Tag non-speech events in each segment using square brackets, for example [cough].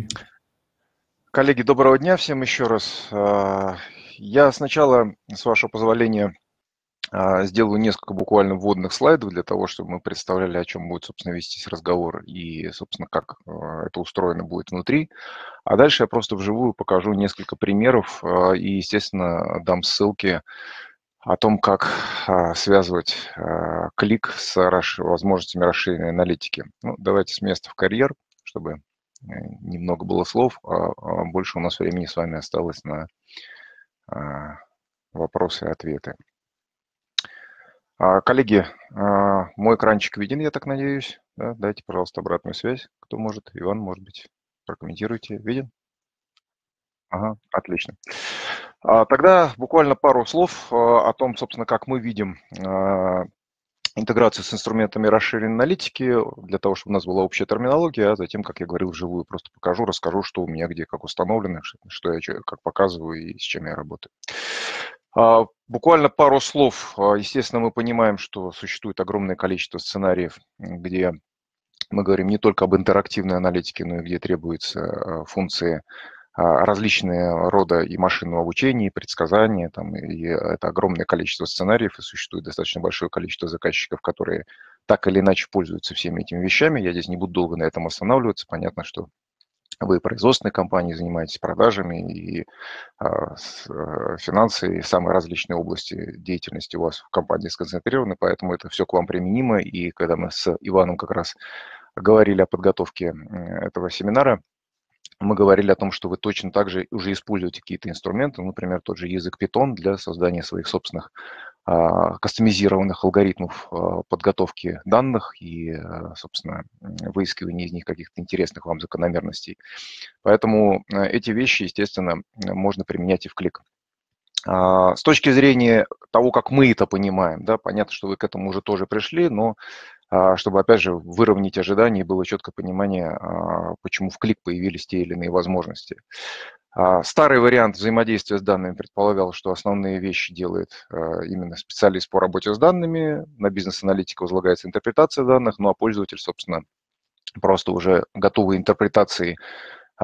Дмитрий. Коллеги, доброго дня всем еще раз. А, я сначала, с вашего позволения, а, сделаю несколько буквально вводных слайдов для того, чтобы мы представляли, о чем будет, собственно, вестись разговор и, собственно, как а, это устроено будет внутри. А дальше я просто вживую покажу несколько примеров и, естественно, дам ссылки о том, как связывать клик с возможностями расширенной аналитики. Ну, давайте с места в карьер, чтобы немного было слов, а, а больше у нас времени с вами осталось на а, вопросы и ответы. А, коллеги, мой экранчик виден, я так надеюсь. Да, дайте, пожалуйста, обратную связь. Кто может? Иван, может быть, прокомментируйте. Виден? Ага, отлично. Тогда буквально пару слов о том, собственно, как мы видим интеграцию с инструментами расширенной аналитики, для того, чтобы у нас была общая терминология, а затем, как я говорил, вживую просто покажу, расскажу, что у меня где, как установлено, что я как показываю и с чем я работаю. А, буквально пару слов. А, естественно, мы понимаем, что существует огромное количество сценариев, где мы говорим не только об интерактивной аналитике, но и где требуется а, функции а, различные рода и машинного обучения, и предсказания, там, и это огромное количество сценариев, и существует достаточно большое количество заказчиков, которые так или иначе пользуются всеми этими вещами. Я здесь не буду долго на этом останавливаться. Понятно, что вы производственной компании занимаетесь продажами и а, с, а, финансы, и самые различные области деятельности у вас в компании сконцентрированы, поэтому это все к вам применимо. И когда мы с Иваном как раз говорили о подготовке этого семинара, мы говорили о том, что вы точно так же уже используете какие-то инструменты, ну, например, тот же язык Python для создания своих собственных а, кастомизированных алгоритмов а, подготовки данных и, а, собственно, выискивания из них каких-то интересных вам закономерностей. Поэтому э, эти вещи, естественно, можно применять и в клик. А, с точки зрения того, как мы это понимаем, да, понятно, что вы к этому уже тоже пришли, но а, чтобы, опять же, выровнять ожидания и было четкое понимание, а, почему в клик появились те или иные возможности. А, старый вариант взаимодействия с данными предполагал, что основные вещи делает именно специалист по работе с данными, на бизнес-аналитика возлагается интерпретация данных, ну а пользователь, собственно, просто уже готовые интерпретации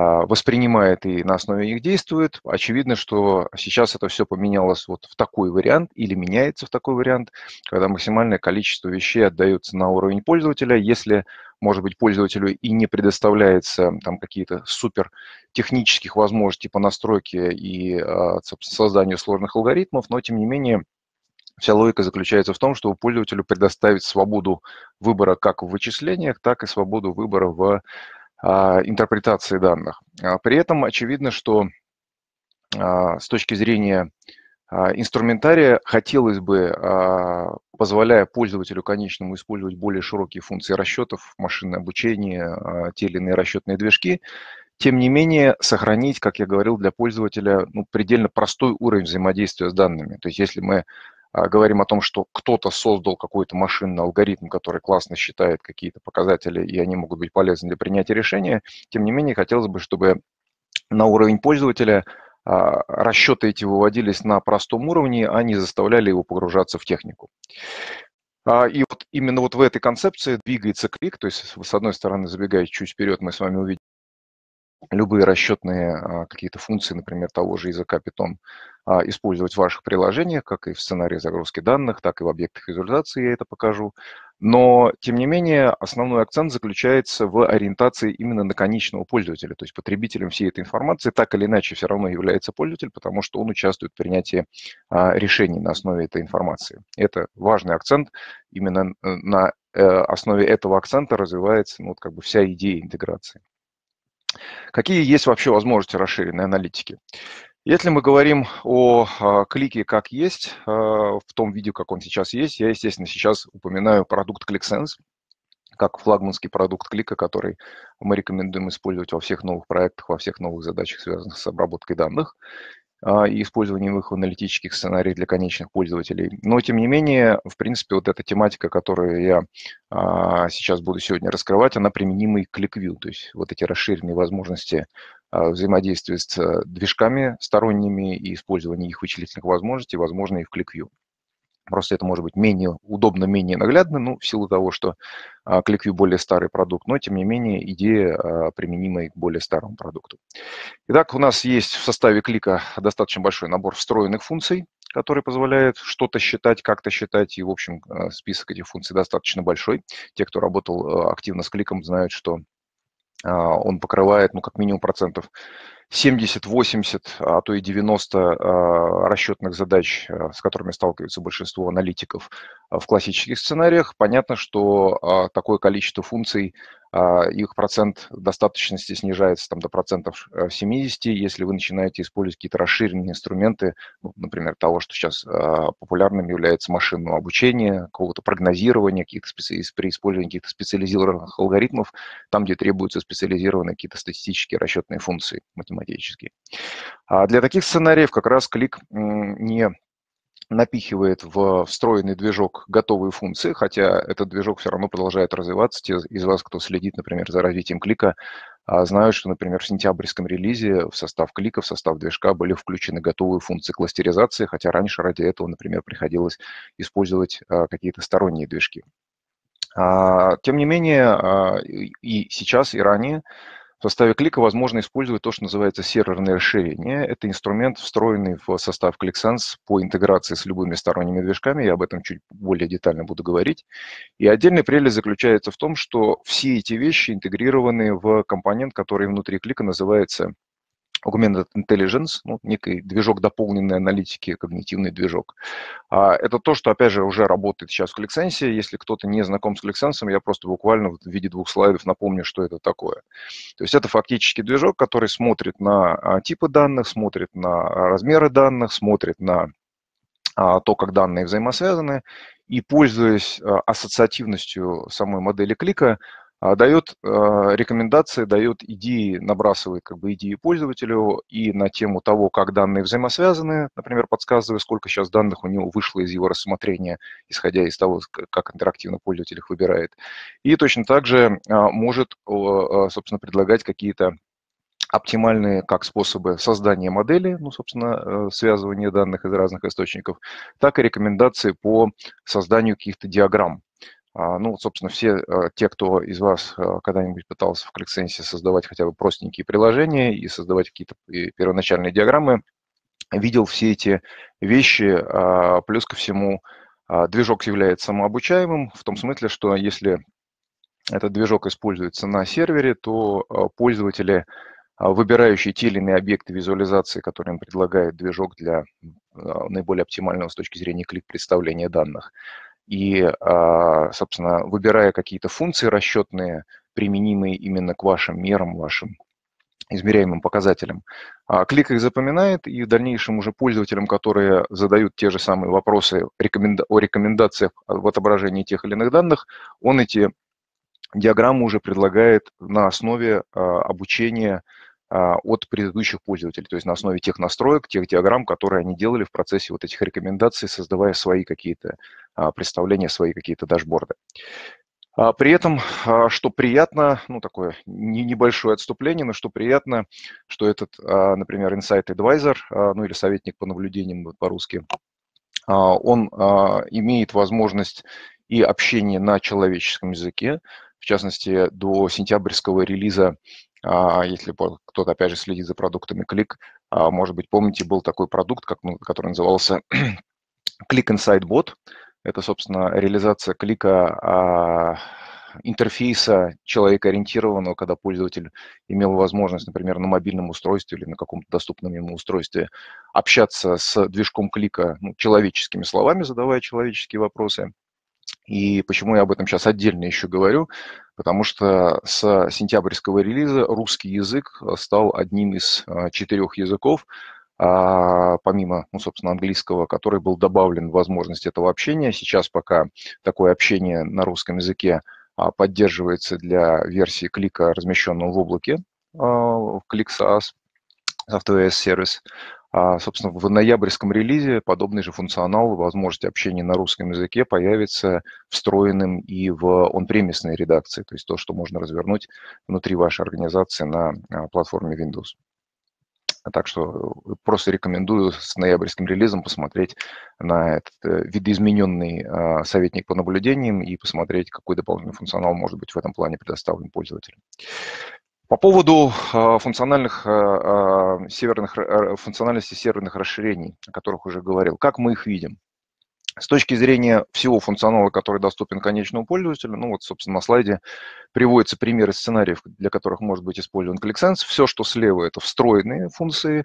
а, воспринимает и на основе них действует. Очевидно, что сейчас это все поменялось вот в такой вариант или меняется в такой вариант, когда максимальное количество вещей отдается на уровень пользователя. Если, может быть, пользователю и не предоставляется там какие-то супер технических возможностей по настройке и а, созданию сложных алгоритмов, но тем не менее Вся логика заключается в том, чтобы пользователю предоставить свободу выбора как в вычислениях, так и свободу выбора в а, интерпретации данных. А, при этом очевидно, что а, с точки зрения инструментария хотелось бы, позволяя пользователю конечному использовать более широкие функции расчетов, машинное обучение, те или иные расчетные движки, тем не менее сохранить, как я говорил, для пользователя ну, предельно простой уровень взаимодействия с данными. То есть если мы а, говорим о том, что кто-то создал какой-то машинный алгоритм, который классно считает какие-то показатели, и они могут быть полезны для принятия решения. Тем не менее, хотелось бы, чтобы на уровень пользователя а, расчеты эти выводились на простом уровне, а не заставляли его погружаться в технику. А, и вот именно вот в этой концепции двигается клик, то есть с одной стороны, забегая чуть вперед, мы с вами увидим любые расчетные а, какие-то функции, например, того же языка Python, а, использовать в ваших приложениях, как и в сценарии загрузки данных, так и в объектах визуализации я это покажу. Но, тем не менее, основной акцент заключается в ориентации именно на конечного пользователя, то есть потребителем всей этой информации так или иначе все равно является пользователь, потому что он участвует в принятии а, решений на основе этой информации. Это важный акцент, именно э, на э, основе этого акцента развивается ну, вот как бы вся идея интеграции. Какие есть вообще возможности расширенной аналитики? Если мы говорим о а, клике как есть, а, в том виде, как он сейчас есть, я, естественно, сейчас упоминаю продукт ClickSense, как флагманский продукт клика, который мы рекомендуем использовать во всех новых проектах, во всех новых задачах, связанных с обработкой данных. А, и использование их в аналитических сценариях для конечных пользователей. Но, тем не менее, в принципе, вот эта тематика, которую я а, сейчас буду сегодня раскрывать, она применима и к LickView, то есть вот эти расширенные возможности а, взаимодействия с движками сторонними и использование их вычислительных возможностей, возможно, и в ClickView. Просто это может быть менее удобно, менее наглядно, ну, в силу того, что а, ClickView более старый продукт, но, тем не менее, идея а, применима и к более старому продукту. Итак, у нас есть в составе клика достаточно большой набор встроенных функций, который позволяет что-то считать, как-то считать, и, в общем, а, список этих функций достаточно большой. Те, кто работал активно с кликом, знают, что он покрывает, ну, как минимум процентов 70-80, а то и 90 а, расчетных задач, э, с которыми сталкивается большинство аналитиков э, в классических сценариях, понятно, что а, такое количество функций, а, их процент достаточности снижается там, до процентов 70, э, если вы начинаете использовать какие-то расширенные инструменты, ну, например, того, что сейчас популярным является машинное обучение, какого-то прогнозирования, каких-то специ... при использовании каких-то специализированных алгоритмов, там, где требуются специализированные какие-то статистические расчетные функции, математические автоматически. А для таких сценариев как раз клик не напихивает в встроенный движок готовые функции, хотя этот движок все равно продолжает развиваться. Те из вас, кто следит, например, за развитием клика, а, знают, что, например, в сентябрьском релизе в состав клика, в состав движка были включены готовые функции кластеризации, хотя раньше ради этого, например, приходилось использовать а, какие-то сторонние движки. А, тем не менее, и сейчас, и ранее в составе клика возможно использовать то, что называется серверное расширение. Это инструмент, встроенный в состав ClickSense по интеграции с любыми сторонними движками. Я об этом чуть более детально буду говорить. И отдельный прелесть заключается в том, что все эти вещи интегрированы в компонент, который внутри клика называется Augmented Intelligence, ну, некий движок дополненной аналитики, когнитивный движок. А, это то, что, опять же, уже работает сейчас в Clicksense. Если кто-то не знаком с Кликсенсом, я просто буквально в виде двух слайдов напомню, что это такое. То есть это фактически движок, который смотрит на а, типы данных, смотрит на а, размеры данных, смотрит на а, то, как данные взаимосвязаны, и, пользуясь ассоциативностью самой модели клика, а, дает а, рекомендации, дает идеи, набрасывает как бы идеи пользователю и на тему того, как данные взаимосвязаны, например, подсказывая, сколько сейчас данных у него вышло из его рассмотрения, исходя из того, как интерактивно пользователь их выбирает. И точно так же а, может, собственно, предлагать какие-то оптимальные как способы создания модели, ну, собственно, э, связывания данных из разных источников, так и рекомендации по созданию каких-то диаграмм а, ну, собственно, все э, те, кто из вас э, когда-нибудь пытался в ClickSense создавать хотя бы простенькие приложения и создавать какие-то первоначальные диаграммы, видел все эти вещи. А, плюс ко всему, а, движок является самообучаемым, в том смысле, что если этот движок используется на сервере, то э, пользователи, выбирающие те или иные объекты визуализации, которые им предлагает движок для наиболее оптимального с точки зрения клик представления данных, и, а, собственно, выбирая какие-то функции расчетные, применимые именно к вашим мерам, вашим измеряемым показателям. А, клик их запоминает, и в дальнейшем уже пользователям, которые задают те же самые вопросы о рекомендациях в отображении тех или иных данных, он эти диаграммы уже предлагает на основе а, обучения а, от предыдущих пользователей, то есть на основе тех настроек, тех диаграмм, которые они делали в процессе вот этих рекомендаций, создавая свои какие-то а, представления, свои какие-то дашборды. А, при этом, что приятно, ну такое небольшое отступление, но что приятно, что этот, например, Insight Advisor, ну или советник по наблюдениям по-русски, он имеет возможность и общение на человеческом языке, в частности, до сентябрьского релиза а, если кто-то, опять же, следит за продуктами Click, а, может быть, помните, был такой продукт, ну, который назывался [clears throat] Click Inside Bot. Это, собственно, реализация клика а, интерфейса человекоориентированного, когда пользователь имел возможность, например, на мобильном устройстве или на каком-то доступном ему устройстве общаться с движком клика ну, человеческими словами, задавая человеческие вопросы, и почему я об этом сейчас отдельно еще говорю? Потому что с сентябрьского релиза русский язык э, стал одним из э, четырех языков, а, помимо, ну, собственно, английского, который был добавлен в возможность этого общения. Сейчас пока такое общение на русском языке а, поддерживается для версии клика, размещенного в облаке, а, в ClickSaaS, Software Service. А, собственно, в ноябрьском релизе подобный же функционал, возможность общения на русском языке появится встроенным и в он-премисной редакции, то есть то, что можно развернуть внутри вашей организации на а, платформе Windows. Так что э, просто рекомендую с ноябрьским релизом посмотреть на этот э, видоизмененный а, советник по наблюдениям и посмотреть, какой дополнительный функционал может быть в этом плане предоставлен пользователям. По поводу э, функциональных, э, э, северных, функциональности серверных расширений, о которых уже говорил, как мы их видим? С точки зрения всего функционала, который доступен конечному пользователю, ну вот, собственно, на слайде приводятся примеры сценариев, для которых может быть использован ClickSense. Все, что слева, это встроенные функции,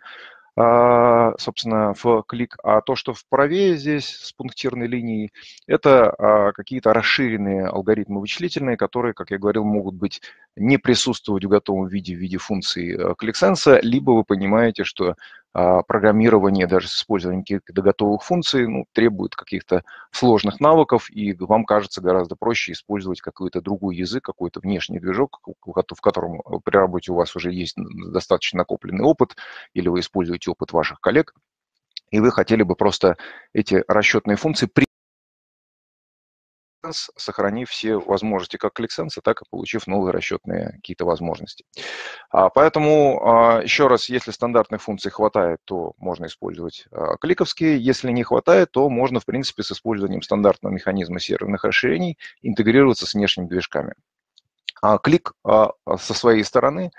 а, собственно, в клик, а то, что вправе здесь с пунктирной линией, это а, какие-то расширенные алгоритмы вычислительные, которые, как я говорил, могут быть не присутствовать в готовом виде в виде функции э, кликсенса, либо вы понимаете, что а, программирование даже с использованием каких-то готовых функций ну, требует каких-то сложных навыков, и вам кажется гораздо проще использовать какой-то другой язык, какой-то внешний движок, в котором э, при работе у вас уже есть достаточно накопленный опыт, или вы используете опыт ваших коллег, и вы хотели бы просто эти расчетные функции Sense, сохранив все возможности как ClickSense, так и получив новые расчетные какие-то возможности. А, поэтому, а, еще раз, если стандартных функций хватает, то можно использовать а, кликовские. Если не хватает, то можно, в принципе, с использованием стандартного механизма серверных расширений интегрироваться с внешними движками. Клик со своей стороны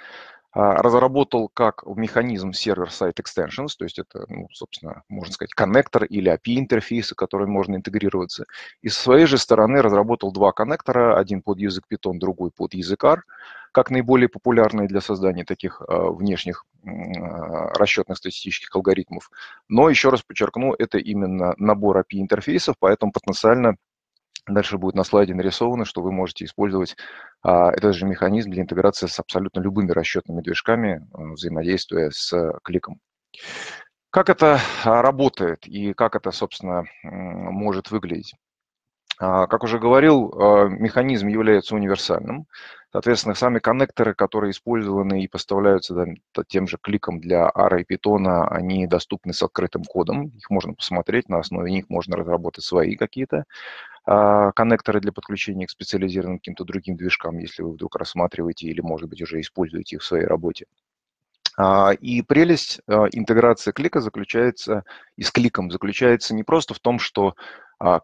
а, разработал как механизм сервер-сайт extensions, то есть это, ну, собственно, можно сказать, коннектор или API-интерфейсы, которые можно интегрироваться. И со своей же стороны разработал два коннектора, один под язык Python, другой под язык R, как наиболее популярные для создания таких а, внешних а, расчетных статистических алгоритмов. Но еще раз подчеркну, это именно набор API-интерфейсов, поэтому потенциально Дальше будет на слайде нарисовано, что вы можете использовать а, этот же механизм для интеграции с абсолютно любыми расчетными движками, э, взаимодействуя с кликом. Как это а, работает и как это, собственно, может выглядеть? А, как уже говорил, механизм является универсальным. Соответственно, сами коннекторы, которые использованы и поставляются тем же кликом для R и Python, они доступны с открытым кодом. Их можно посмотреть, на основе них можно разработать свои какие-то а, коннекторы для подключения к специализированным каким-то другим движкам, если вы вдруг рассматриваете или, может быть, уже используете их в своей работе. А, и прелесть а, интеграции клика заключается, и с кликом заключается не просто в том, что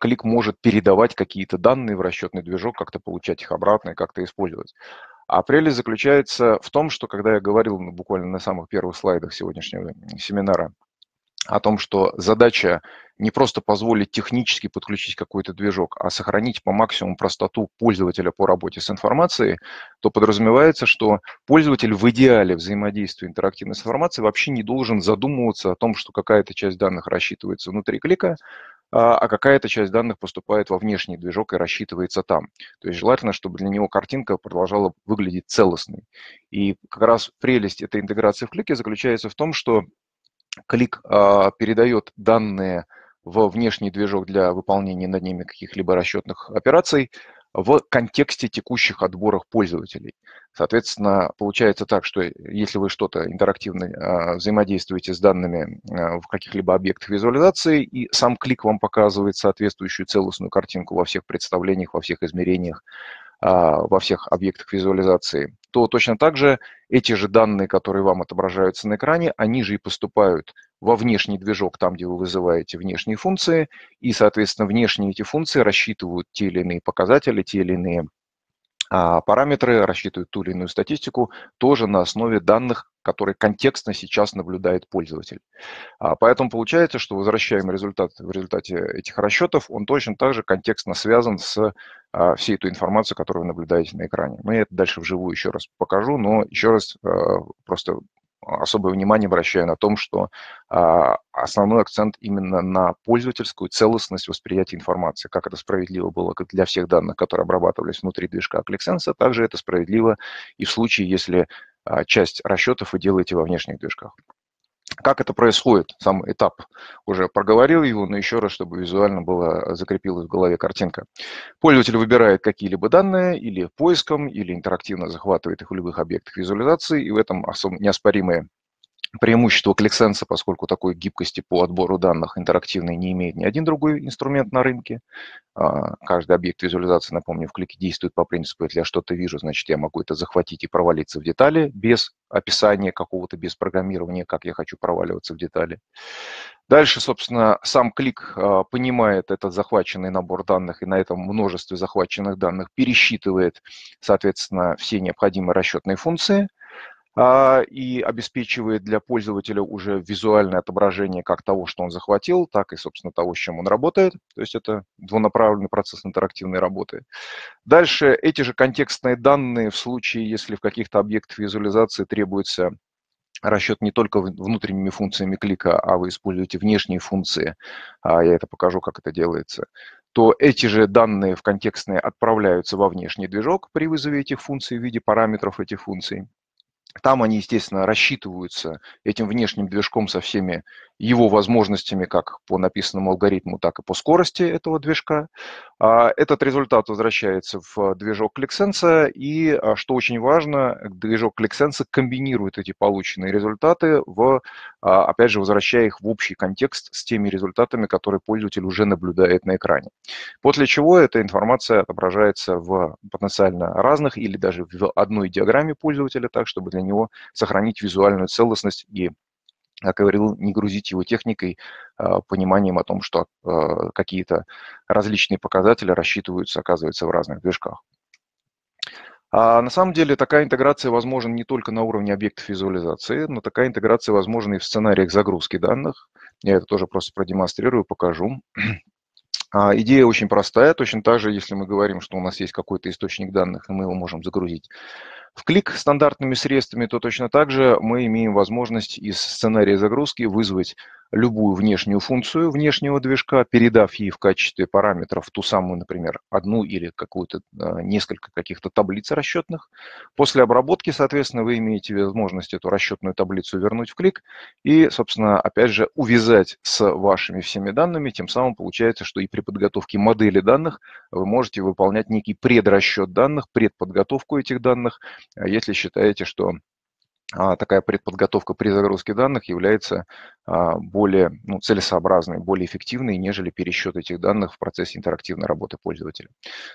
клик может передавать какие-то данные в расчетный движок, как-то получать их обратно и как-то использовать. А прелесть заключается в том, что когда я говорил буквально на самых первых слайдах сегодняшнего семинара о том, что задача не просто позволить технически подключить какой-то движок, а сохранить по максимуму простоту пользователя по работе с информацией, то подразумевается, что пользователь в идеале взаимодействия интерактивной с информацией вообще не должен задумываться о том, что какая-то часть данных рассчитывается внутри клика, а, а какая-то часть данных поступает во внешний движок и рассчитывается там. То есть желательно, чтобы для него картинка продолжала выглядеть целостной. И как раз прелесть этой интеграции в клике заключается в том, что клик э, передает данные в внешний движок для выполнения над ними каких-либо расчетных операций в контексте текущих отборов пользователей. Соответственно, получается так, что если вы что-то интерактивно э, взаимодействуете с данными э, в каких-либо объектах визуализации, и сам клик вам показывает соответствующую целостную картинку во всех представлениях, во всех измерениях, а, во всех объектах визуализации, то точно так же эти же данные, которые вам отображаются на экране, они же и поступают во внешний движок, там, где вы вызываете внешние функции, и, соответственно, внешние эти функции рассчитывают те или иные показатели, те или иные а параметры, рассчитывают ту или иную статистику, тоже на основе данных, которые контекстно сейчас наблюдает пользователь. А, поэтому получается, что возвращаемый результат в результате этих расчетов, он точно так же контекстно связан с а, всей той информацией, которую вы наблюдаете на экране. Мы ну, это дальше вживую еще раз покажу, но еще раз просто особое внимание обращаю на том, что а, основной акцент именно на пользовательскую целостность восприятия информации, как это справедливо было для всех данных, которые обрабатывались внутри движка ClickSense, также это справедливо и в случае, если а, часть расчетов вы делаете во внешних движках. Как это происходит, сам этап уже проговорил его, но еще раз, чтобы визуально было э, закрепилась в голове картинка. Пользователь выбирает какие-либо данные или поиском, или интерактивно захватывает их в любых объектах визуализации, и в этом неоспоримые преимущество ClickSense, поскольку такой гибкости по отбору данных интерактивной не имеет ни один другой инструмент на рынке. А, каждый объект визуализации, напомню, в клике действует по принципу, если я что-то вижу, значит, я могу это захватить и провалиться в детали без описания какого-то, без программирования, как я хочу проваливаться в детали. Дальше, собственно, сам клик а, понимает этот захваченный набор данных и на этом множестве захваченных данных пересчитывает, соответственно, все необходимые расчетные функции – а, и обеспечивает для пользователя уже визуальное отображение как того, что он захватил, так и, собственно, того, с чем он работает. То есть это двунаправленный процесс интерактивной работы. Дальше эти же контекстные данные в случае, если в каких-то объектах визуализации требуется расчет не только внутренними функциями клика, а вы используете внешние функции, а я это покажу, как это делается, то эти же данные в контекстные отправляются во внешний движок при вызове этих функций в виде параметров этих функций. Там они, естественно, рассчитываются этим внешним движком со всеми его возможностями как по написанному алгоритму, так и по скорости этого движка. А, этот результат возвращается в движок Кликсенса и, а, что очень важно, движок Кликсенса комбинирует эти полученные результаты, в, а, опять же, возвращая их в общий контекст с теми результатами, которые пользователь уже наблюдает на экране. После чего эта информация отображается в потенциально разных или даже в одной диаграмме пользователя, так, чтобы для него сохранить визуальную целостность и как говорил, не грузить его техникой, а, пониманием о том, что а, какие-то различные показатели рассчитываются, оказывается, в разных движках. А на самом деле такая интеграция возможна не только на уровне объектов визуализации, но такая интеграция возможна и в сценариях загрузки данных. Я это тоже просто продемонстрирую, покажу. [clears throat] А, идея очень простая. Точно так же, если мы говорим, что у нас есть какой-то источник данных, и мы его можем загрузить в клик стандартными средствами, то точно так же мы имеем возможность из сценария загрузки вызвать любую внешнюю функцию внешнего движка, передав ей в качестве параметров ту самую, например, одну или какую-то э, несколько каких-то таблиц расчетных. После обработки, соответственно, вы имеете возможность эту расчетную таблицу вернуть в клик и, собственно, опять же, увязать с вашими всеми данными. Тем самым получается, что и при подготовке модели данных вы можете выполнять некий предрасчет данных, предподготовку этих данных, а если считаете, что а, такая предподготовка при загрузке данных является а, более ну, целесообразной, более эффективной, нежели пересчет этих данных в процессе интерактивной работы пользователя.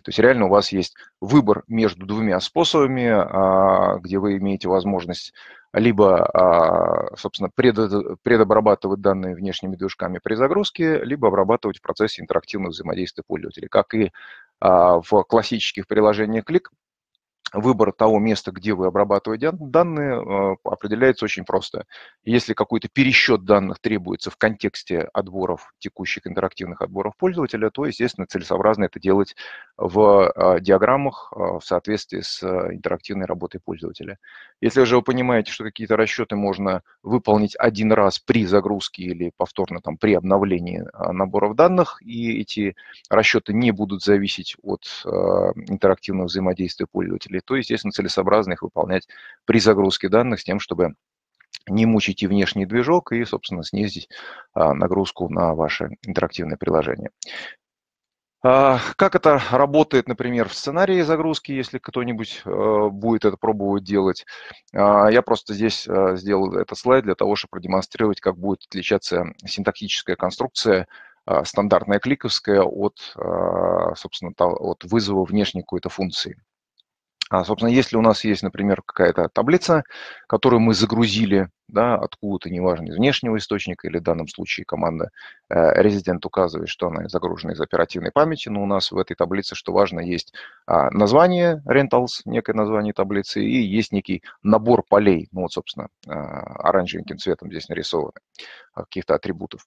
То есть реально у вас есть выбор между двумя способами, а, где вы имеете возможность либо, собственно, предобрабатывать данные внешними движками при загрузке, либо обрабатывать в процессе интерактивного взаимодействия пользователя. Как и в классических приложениях клик, выбор того места, где вы обрабатываете данные, а, определяется очень просто. Если какой-то пересчет данных требуется в контексте отборов, текущих интерактивных отборов пользователя, то, естественно, целесообразно это делать в а, диаграммах а, в соответствии с интерактивной работой пользователя. Если же вы понимаете, что какие-то расчеты можно выполнить один раз при загрузке или повторно там, при обновлении наборов данных, и эти расчеты не будут зависеть от интерактивного взаимодействия пользователя, двигателей, то, естественно, целесообразно их выполнять при загрузке данных с тем, чтобы не мучить и внешний движок, и, собственно, снизить а, нагрузку на ваше интерактивное приложение. А, как это работает, например, в сценарии загрузки, если кто-нибудь э, будет это пробовать делать? А, я просто здесь э, сделал этот слайд для того, чтобы продемонстрировать, как будет отличаться синтактическая конструкция стандартная кликовская от, собственно, от вызова внешней какой-то функции. А, собственно, если у нас есть, например, какая-то таблица, которую мы загрузили да, откуда-то, неважно, из внешнего источника, или в данном случае команда Resident э, указывает, что она загружена из оперативной памяти, но у нас в этой таблице, что важно, есть а, название rentals, некое название таблицы, и есть некий набор полей, ну вот, собственно, а, оранжевеньким цветом здесь нарисованы, каких-то атрибутов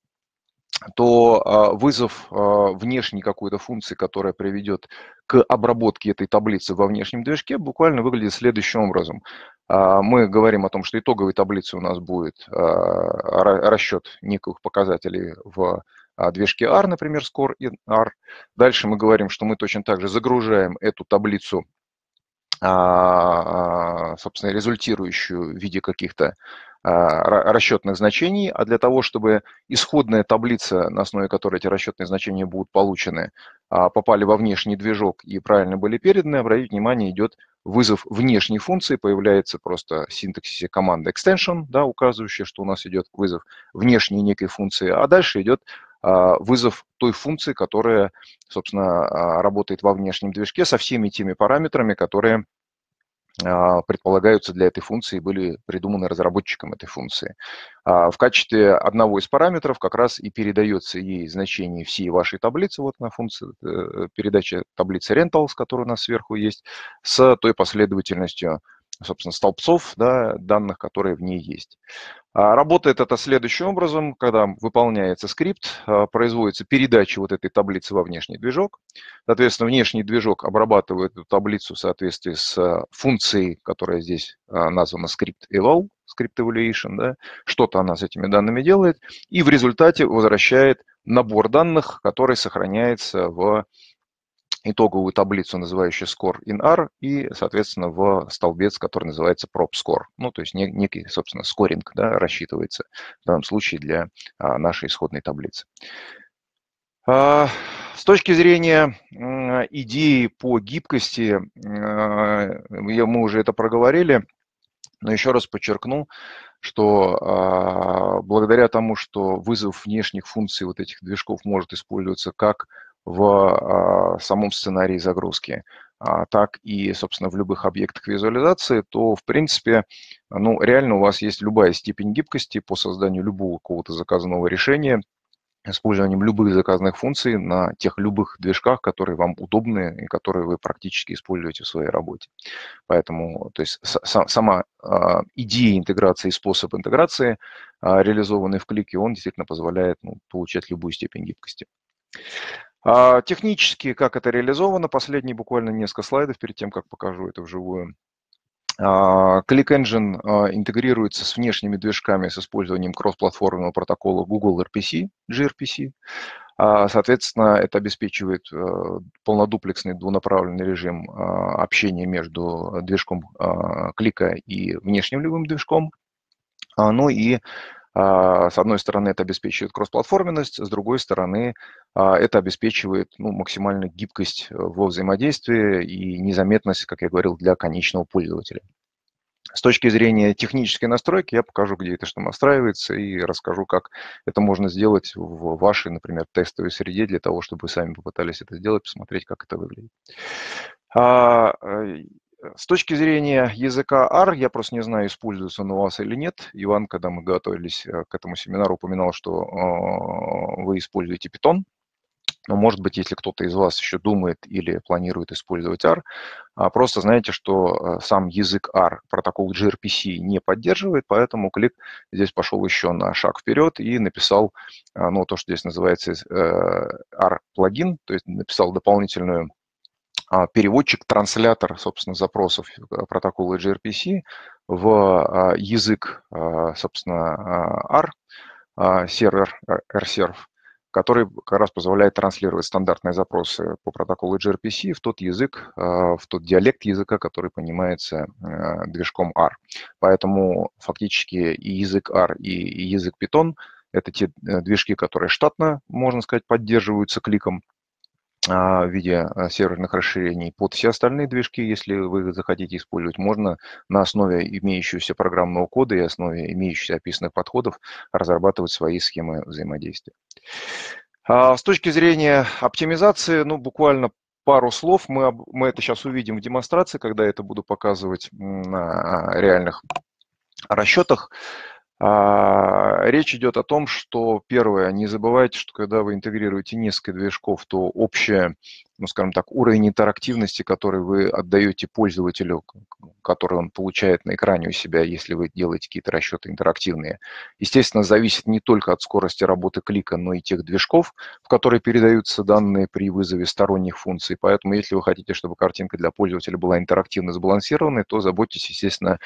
то а, вызов а, внешней какой-то функции, которая приведет к обработке этой таблицы во внешнем движке, буквально выглядит следующим образом. А, мы говорим о том, что итоговой таблицей у нас будет расчет неких показателей в движке R, например, score in R. Дальше мы говорим, что мы точно так же загружаем эту таблицу собственно, результирующую в виде каких-то а, расчетных значений, а для того, чтобы исходная таблица, на основе которой эти расчетные значения будут получены, а, попали во внешний движок и правильно были переданы, обратите внимание, идет вызов внешней функции, появляется просто в синтаксисе команда extension, да, указывающая, что у нас идет вызов внешней некой функции, а дальше идет а, вызов той функции, которая, собственно, работает во внешнем движке со всеми теми параметрами, которые а, предполагаются для этой функции, были придуманы разработчиком этой функции. А в качестве одного из параметров как раз и передается ей значение всей вашей таблицы, вот на функции э, передачи таблицы rentals, которая у нас сверху есть, с той последовательностью собственно, столбцов да, данных, которые в ней есть. А работает это следующим образом, когда выполняется скрипт, а, производится передача вот этой таблицы во внешний движок. Соответственно, внешний движок обрабатывает эту таблицу в соответствии с а, функцией, которая здесь названа скрипт eval, скрипт evaluation, да, что-то она с этими данными делает, и в результате возвращает набор данных, который сохраняется в итоговую таблицу, называющую score in R, и, соответственно, в столбец, который называется prop score. Ну, то есть некий, собственно, скоринг да, рассчитывается в данном случае для а, нашей исходной таблицы. А, с точки зрения идеи по гибкости, а, мы уже это проговорили, но еще раз подчеркну, что благодаря тому, что вызов внешних функций вот этих движков может использоваться как в а, самом сценарии загрузки, а так и, собственно, в любых объектах визуализации, то, в принципе, ну, реально у вас есть любая степень гибкости по созданию любого какого-то заказанного решения, использованием любых заказанных функций на тех любых движках, которые вам удобны и которые вы практически используете в своей работе. Поэтому то есть, сама а, идея интеграции и способ интеграции, реализованный в клике, он действительно позволяет ну, получать любую степень гибкости. А, технически, как это реализовано, последние буквально несколько слайдов перед тем, как покажу это вживую. А, Click Engine а, интегрируется с внешними движками с использованием кроссплатформенного протокола Google RPC, gRPC. Соответственно, это обеспечивает э, полнодуплексный двунаправленный режим общения между движком клика и внешним любым движком. Ну и а, с одной стороны, это обеспечивает кроссплатформенность, с другой стороны, а, это обеспечивает ну, максимальную гибкость э, во взаимодействии и незаметность, как я говорил, для конечного пользователя. С точки зрения технической настройки я покажу, где это что настраивается, и расскажу, как это можно сделать в вашей, например, тестовой среде, для того, чтобы вы сами попытались это сделать, посмотреть, как это выглядит. А, э, Э, с точки зрения языка R, я просто не знаю, используется он у вас или нет. Иван, когда мы готовились э, к этому семинару, упоминал, что э, вы используете Python. Но, может быть, если кто-то из вас еще думает или планирует использовать R, а просто знаете, что сам язык R протокол gRPC не поддерживает, поэтому клик здесь пошел еще на шаг вперед и написал ну, то, что здесь называется R-плагин, то есть написал дополнительную а, переводчик-транслятор, собственно, запросов э, протокола gRPC в а, язык, а, собственно, R, сервер, э, RServ, который как раз позволяет транслировать стандартные запросы по протоколу gRPC в тот язык, в тот диалект языка, который понимается э, движком R. Поэтому фактически и язык R, и язык Python – это те движки, которые штатно, можно сказать, поддерживаются кликом, а, в виде а, серверных расширений под все остальные движки, если вы захотите использовать, можно на основе имеющегося программного кода и основе имеющихся описанных подходов разрабатывать свои схемы взаимодействия. А, с точки зрения оптимизации, ну, буквально пару слов, мы, мы это сейчас увидим в демонстрации, когда я это буду показывать на реальных расчетах. А, речь идет о том, что, первое, не забывайте, что когда вы интегрируете несколько движков, то общее, ну, скажем так, уровень интерактивности, который вы отдаете пользователю, который он получает на экране у себя, если вы делаете какие-то расчеты интерактивные, естественно, зависит не только от скорости работы клика, но и тех движков, в которые передаются данные при вызове сторонних функций. Поэтому, если вы хотите, чтобы картинка для пользователя была интерактивно сбалансированной, то заботьтесь, естественно,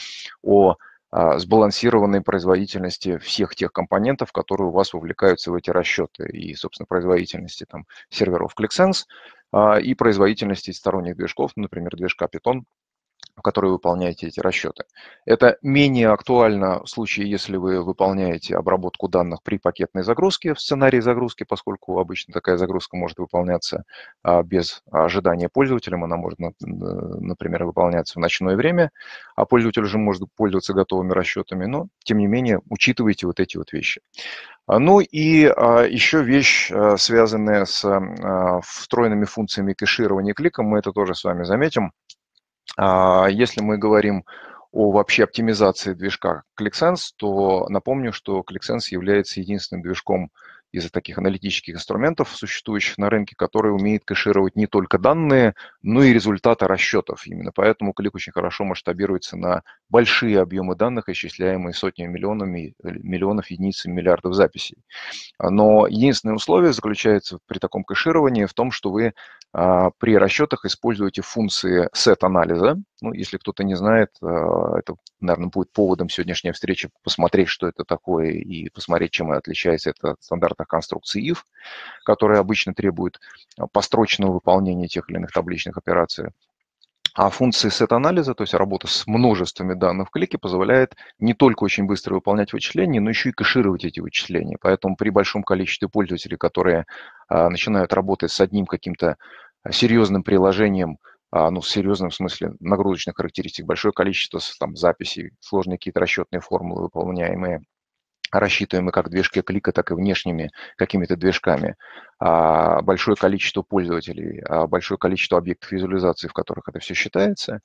о а, сбалансированной производительности всех тех компонентов, которые у вас увлекаются в эти расчеты, и, собственно, производительности там, серверов ClickSense а, и производительности сторонних движков, например, движка Python в которой выполняете эти расчеты. Это менее актуально в случае, если вы выполняете обработку данных при пакетной загрузке, в сценарии загрузки, поскольку обычно такая загрузка может выполняться а, без ожидания пользователем, она может, например, выполняться в ночное время, а пользователь уже может пользоваться готовыми расчетами, но, тем не менее, учитывайте вот эти вот вещи. А, ну и а, еще вещь, связанная с встроенными функциями кэширования клика, мы это тоже с вами заметим. А, если мы говорим о вообще оптимизации движка ClickSense, то напомню, что ClickSense является единственным движком из таких аналитических инструментов, существующих на рынке, который умеет кэшировать не только данные, но и результаты расчетов. Именно поэтому клик очень хорошо масштабируется на большие объемы данных, исчисляемые сотнями миллионами, э, миллионов единиц и миллиардов записей. Но единственное условие заключается при таком кэшировании в том, что вы а, при расчетах используете функции сет-анализа. Ну, если кто-то не знает, а, это, наверное, будет поводом сегодняшней встречи посмотреть, что это такое, и посмотреть, чем отличается это от стандартных конструкций if, которые обычно требуют а, построчного выполнения тех или иных табличных операций. А функции сет-анализа, то есть работа с множествами данных в клике, позволяет не только очень быстро выполнять вычисления, но еще и кэшировать эти вычисления. Поэтому при большом количестве пользователей, которые а, начинают работать с одним каким-то а, серьезным приложением, а, ну, в серьезном смысле нагрузочных характеристик, большое количество там, записей, сложные какие-то расчетные формулы выполняемые, а, рассчитываемы как движки клика, так и внешними какими-то движками, а, большое количество пользователей, а, большое количество объектов визуализации, в которых это все считается,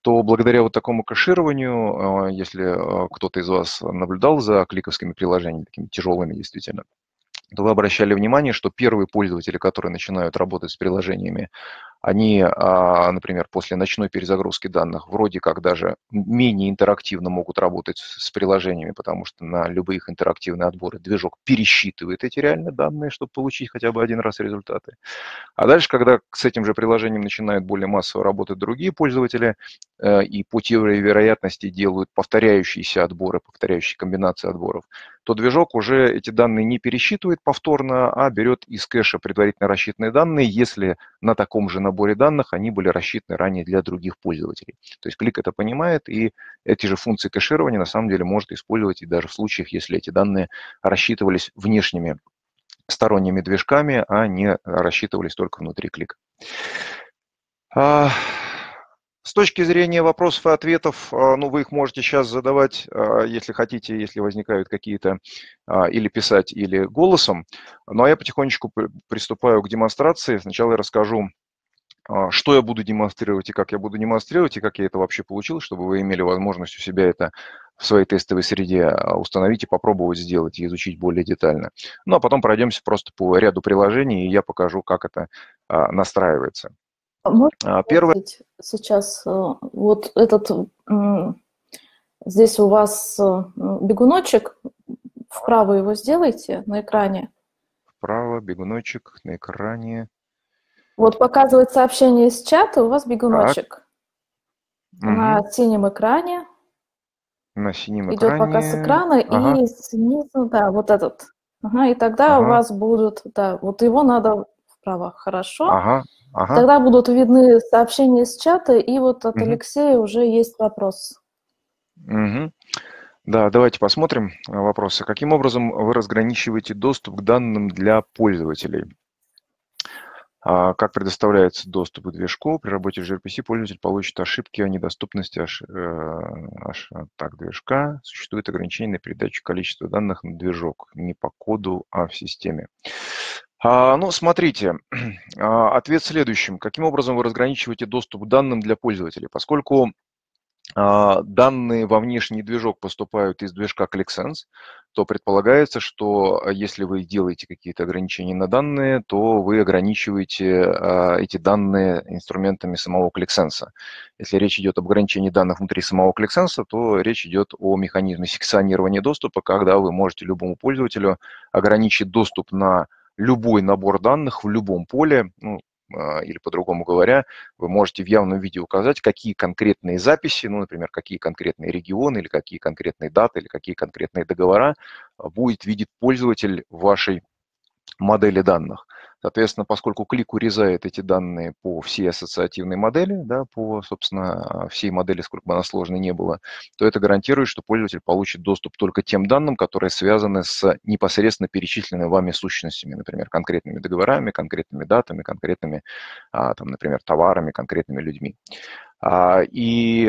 то благодаря вот такому кэшированию, если кто-то из вас наблюдал за кликовскими приложениями, такими тяжелыми действительно, то вы обращали внимание, что первые пользователи, которые начинают работать с приложениями они, а, например, после ночной перезагрузки данных вроде как даже менее интерактивно могут работать с приложениями, потому что на любые их интерактивные отборы движок пересчитывает эти реальные данные, чтобы получить хотя бы один раз результаты. А дальше, когда с этим же приложением начинают более массово работать другие пользователи, э, и по теории вероятности делают повторяющиеся отборы, повторяющие комбинации отборов, то движок уже эти данные не пересчитывает повторно, а берет из кэша предварительно рассчитанные данные, если на таком же наборе наборе данных, они были рассчитаны ранее для других пользователей. То есть клик это понимает, и эти же функции кэширования на самом деле может использовать и даже в случаях, если эти данные рассчитывались внешними сторонними движками, а не рассчитывались только внутри клика. А, с точки зрения вопросов и ответов, а, ну, вы их можете сейчас задавать, а, если хотите, если возникают какие-то, или писать, или голосом. Ну, а я потихонечку приступаю к демонстрации. Сначала я расскажу а, что я буду демонстрировать и как я буду демонстрировать, и как я это вообще получил, чтобы вы имели возможность у себя это в своей тестовой среде а, установить и попробовать сделать, и изучить более детально. Ну, а потом пройдемся просто по ряду приложений, и я покажу, как это а, настраивается. Первое... сейчас э, вот этот... Здесь у вас э, бегуночек, вправо его сделайте на экране. Вправо бегуночек на экране. Вот показывает сообщение из чата, у вас бегуночек. Так. На угу. синем экране. На синем Идет экране. Идет показ экрана, ага. и снизу, да, вот этот. Ага, и тогда ага. у вас будут, да, вот его надо вправо, хорошо. Ага. Ага. Тогда будут видны сообщения из чата, и вот от угу. Алексея уже есть вопрос. Угу. Да, давайте посмотрим э, вопросы. Каким образом вы разграничиваете доступ к данным для пользователей? А как предоставляется доступ к движку? При работе в gRPC пользователь получит ошибки о недоступности аж, э, аж, э, так, движка. Существует ограничение на передачу количества данных на движок не по коду, а в системе. А, ну, смотрите, [clears throat] а, ответ следующим. Каким образом вы разграничиваете доступ к данным для пользователей? Поскольку а, данные во внешний движок поступают из движка ClickSense, то предполагается, что а, если вы делаете какие-то ограничения на данные, то вы ограничиваете а, эти данные инструментами самого ClickSense. Если речь идет об ограничении данных внутри самого ClickSense, то речь идет о механизме секционирования доступа, когда вы можете любому пользователю ограничить доступ на любой набор данных в любом поле, ну, а, или по-другому говоря, вы можете в явном виде указать, какие конкретные записи, ну, например, какие конкретные регионы или какие конкретные даты или какие конкретные договора а, будет видеть пользователь вашей модели данных. Соответственно, поскольку клик урезает эти данные по всей ассоциативной модели, да, по, собственно, а, всей модели, сколько бы она сложной не была, то это гарантирует, что пользователь получит доступ только тем данным, которые связаны с непосредственно перечисленными вами сущностями, например, конкретными договорами, конкретными датами, конкретными, а, там, например, товарами, конкретными людьми. А, и,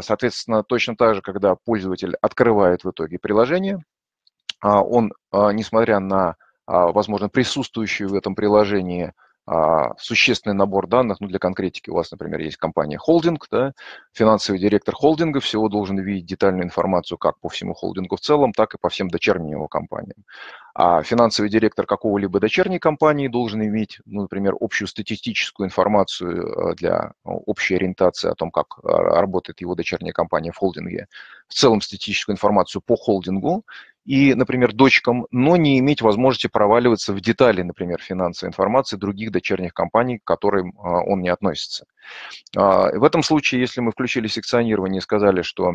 соответственно, точно так же, когда пользователь открывает в итоге приложение, он, несмотря на а, возможно, присутствующие в этом приложении а, существенный набор данных, ну, для конкретики у вас, например, есть компания холдинг, да, финансовый директор холдинга всего должен видеть детальную информацию как по всему холдингу в целом, так и по всем дочерним его компаниям. А финансовый директор какого-либо дочерней компании должен иметь, ну, например, общую статистическую информацию а, для ну, общей ориентации о том, как работает его дочерняя компания в холдинге, в целом статистическую информацию по холдингу и, например, дочкам, но не иметь возможности проваливаться в детали, например, финансовой информации других дочерних компаний, к которым а, он не относится. А, в этом случае, если мы включили секционирование и сказали, что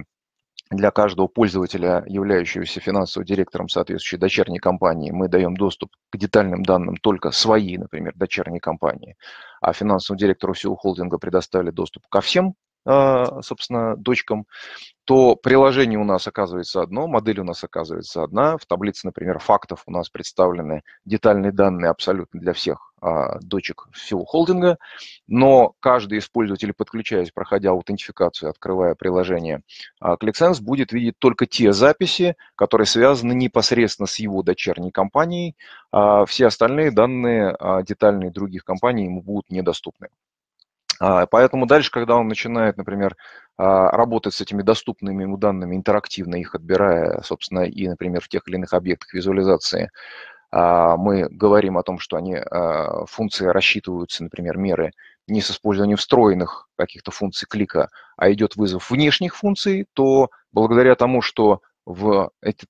для каждого пользователя, являющегося финансовым директором соответствующей дочерней компании, мы даем доступ к детальным данным только своей, например, дочерней компании, а финансовому директору всего холдинга предоставили доступ ко всем а, собственно, дочкам, то приложение у нас оказывается одно, модель у нас оказывается одна. В таблице, например, фактов у нас представлены детальные данные абсолютно для всех а, дочек всего холдинга, но каждый из пользователей, подключаясь, проходя аутентификацию, открывая приложение ClickSense, а, будет видеть только те записи, которые связаны непосредственно с его дочерней компанией, все остальные данные детальные других компаний ему будут недоступны. А, поэтому дальше, когда он начинает, например, а, работать с этими доступными ему данными, интерактивно их отбирая, собственно, и, например, в тех или иных объектах визуализации, а, мы говорим о том, что они, функции рассчитываются, например, меры не с использованием встроенных каких-то функций клика, а идет вызов внешних функций, то благодаря тому, что в эти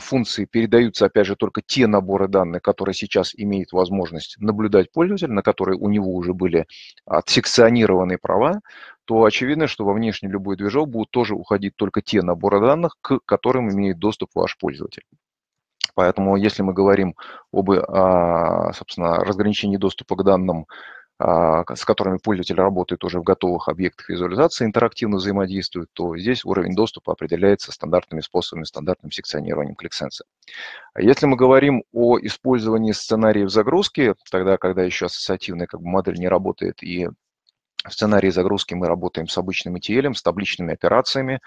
функции передаются, опять же, только те наборы данных, которые сейчас имеет возможность наблюдать пользователь, на которые у него уже были отсекционированные права, то очевидно, что во внешний любой движок будут тоже уходить только те наборы данных, к которым имеет доступ ваш пользователь. Поэтому если мы говорим об а, собственно, разграничении доступа к данным а, с которыми пользователь работает уже в готовых объектах визуализации, интерактивно взаимодействует, то здесь уровень доступа определяется стандартными способами, стандартным секционированием кликсенса. А если мы говорим о использовании сценариев загрузки, тогда, когда еще ассоциативная как бы, модель не работает и в сценарии загрузки мы работаем с обычным ETL, с табличными операциями,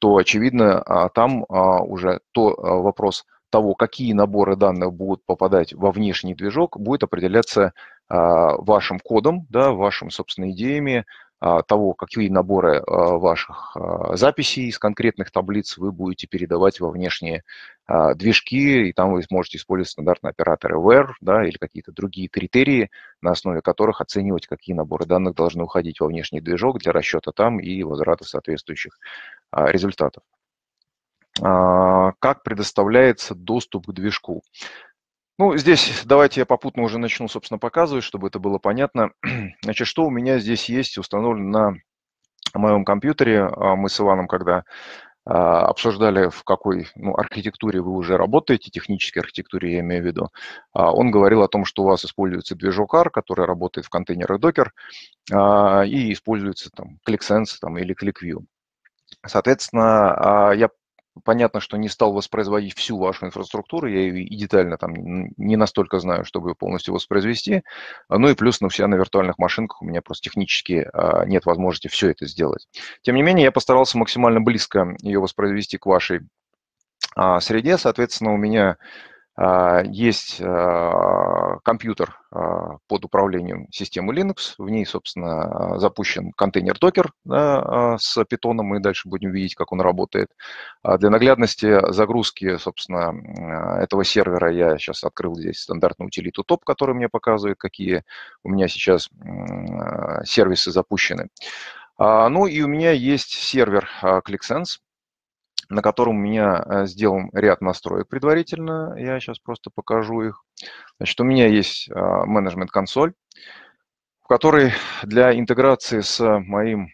то, очевидно, а, там уже то вопрос того, какие наборы данных будут попадать во внешний движок, будет определяться а, вашим кодом, да, вашими, собственно, идеями, а, того, какие наборы а, ваших записей из конкретных таблиц вы будете передавать во внешние движки, и там вы сможете использовать стандартные операторы where да, или какие-то другие критерии, на основе которых оценивать, какие наборы данных должны уходить во внешний движок для расчета там и возврата соответствующих результатов. Как предоставляется доступ к движку? Ну, здесь давайте я попутно уже начну, собственно, показывать, чтобы это было понятно. [clears throat] Значит, что у меня здесь есть установлено на моем компьютере. А, мы с Иваном, когда а, обсуждали, в какой ну, архитектуре вы уже работаете, технической архитектуре я имею в виду, а, он говорил о том, что у вас используется движок R, который работает в контейнерах Docker, и используется там ClickSense там, или ClickView. Соответственно, я Понятно, что не стал воспроизводить всю вашу инфраструктуру, я ее и детально там не настолько знаю, чтобы ее полностью воспроизвести. А, ну и плюс, ну, все на виртуальных машинках у меня просто технически а, нет возможности все это сделать. Тем не менее, я постарался максимально близко ее воспроизвести к вашей а, среде. Соответственно, у меня а, есть а, компьютер а, под управлением системы Linux, в ней, собственно, запущен контейнер Docker да, с питоном, мы дальше будем видеть, как он работает. Для наглядности загрузки, собственно, этого сервера я сейчас открыл здесь стандартную утилиту top, которая мне показывает, какие у меня сейчас сервисы запущены. Ну и у меня есть сервер ClickSense, на котором у меня э, сделан ряд настроек предварительно. Я сейчас просто покажу их. Значит, у меня есть а, менеджмент-консоль, в которой для интеграции с моим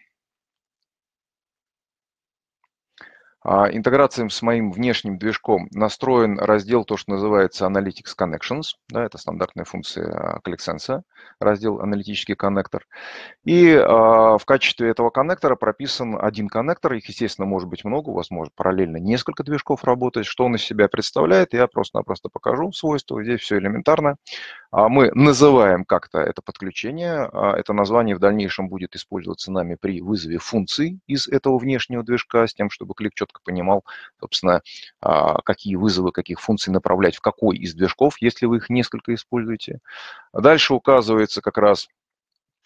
А, Интеграцией с моим внешним движком настроен раздел, то, что называется Analytics Connections. Да, это стандартная функция а, ClickSense, раздел аналитический коннектор. И а, в качестве этого коннектора прописан один коннектор. Их, естественно, может быть много. У вас может параллельно несколько движков работать. Что он из себя представляет, я просто-напросто покажу свойства. Здесь все элементарно. Мы называем как-то это подключение. Это название в дальнейшем будет использоваться нами при вызове функций из этого внешнего движка, с тем, чтобы клик что-то четко понимал, собственно, а, какие вызовы, каких функций направлять в какой из движков, если вы их несколько используете. Дальше указывается как раз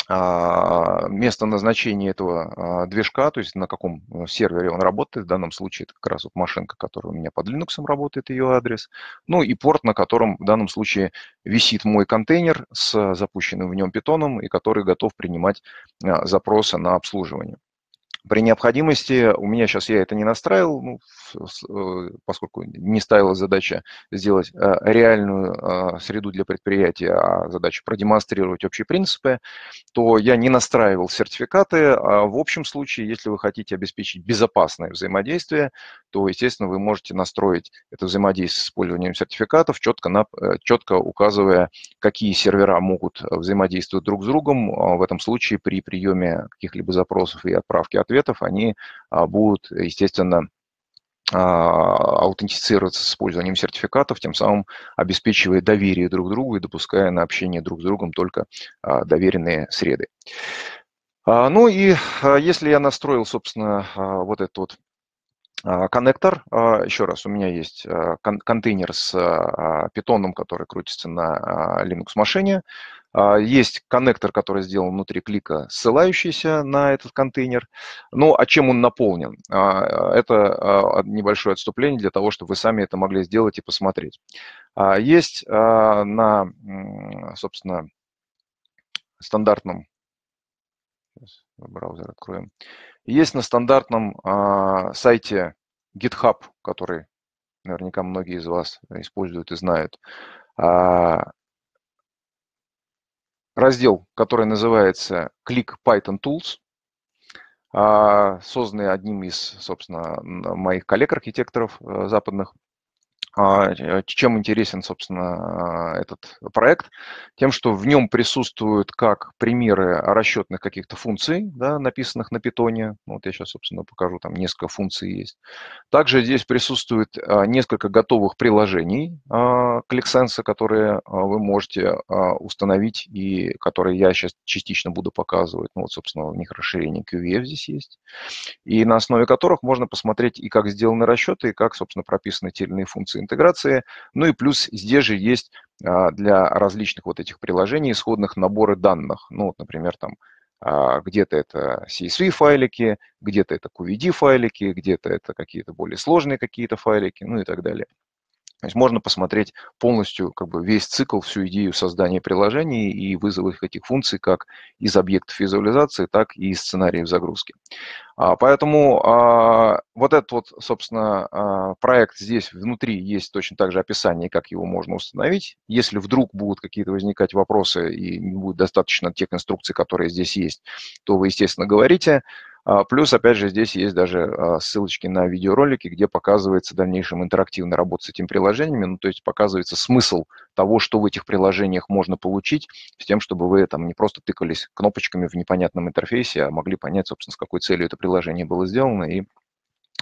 а, место назначения этого а, движка, то есть на каком э, сервере он работает. В данном случае это как раз вот машинка, которая у меня под Linux работает, ее адрес. Ну и порт, на котором в данном случае висит мой контейнер с запущенным в нем питоном и который готов принимать запросы на обслуживание. При необходимости, у меня сейчас я это не настраивал, ну, э, поскольку не ставилась задача сделать э, реальную э, среду для предприятия, а задача продемонстрировать общие принципы, то я не настраивал сертификаты. А в общем случае, если вы хотите обеспечить безопасное взаимодействие, то, естественно, вы можете настроить это взаимодействие с использованием сертификатов, четко, на, четко указывая, какие сервера могут взаимодействовать друг с другом. А в этом случае при приеме каких-либо запросов и отправке ответов ответов, они а, будут, естественно, а, аутентифицироваться с использованием сертификатов, тем самым обеспечивая доверие друг другу и допуская на общение друг с другом только а, доверенные среды. Ну и если я настроил, собственно, вот этот вот коннектор, еще раз, у меня есть контейнер с питоном, который крутится на Linux машине, а, есть коннектор, который сделан внутри клика, ссылающийся на этот контейнер. Ну, а чем он наполнен? А, а, это небольшое отступление для того, чтобы вы сами это могли сделать и посмотреть. Есть на, собственно, стандартном браузер откроем. Есть на стандартном сайте GitHub, который наверняка многие из вас используют и знают раздел, который называется Click Python Tools, а, созданный одним из, собственно, моих коллег-архитекторов э, западных. А, э, чем интересен, собственно, а, этот проект? Тем, что в нем присутствуют как примеры расчетных каких-то функций, да, написанных на питоне. Ну, вот я сейчас, собственно, покажу, там несколько функций есть. Также здесь присутствует а, несколько готовых приложений ClickSense, которые вы можете установить и которые я сейчас частично буду показывать. Ну вот, собственно, у них расширение QVF e здесь есть. И на основе которых можно посмотреть и как сделаны расчеты, и как, собственно, прописаны те или иные функции интеграции. Ну и плюс здесь же есть а, для различных вот этих приложений исходных наборы данных. Ну вот, например, там а, где-то это CSV файлики, где-то это QVD файлики, где-то это какие-то более сложные какие-то файлики, ну и так далее. То есть можно посмотреть полностью как бы весь цикл, всю идею создания приложений и вызовов этих функций как из объектов визуализации, так и из сценариев загрузки. А, поэтому а, вот этот вот, собственно, а, проект здесь внутри есть точно так же описание, как его можно установить. Если вдруг будут какие-то возникать вопросы и не будет достаточно тех инструкций, которые здесь есть, то вы, естественно, говорите. А, плюс, опять же, здесь есть даже а, ссылочки на видеоролики, где показывается в дальнейшем интерактивная работа с этими приложениями, ну, то есть показывается смысл того, что в этих приложениях можно получить, с тем, чтобы вы там не просто тыкались кнопочками в непонятном интерфейсе, а могли понять, собственно, с какой целью это приложение было сделано и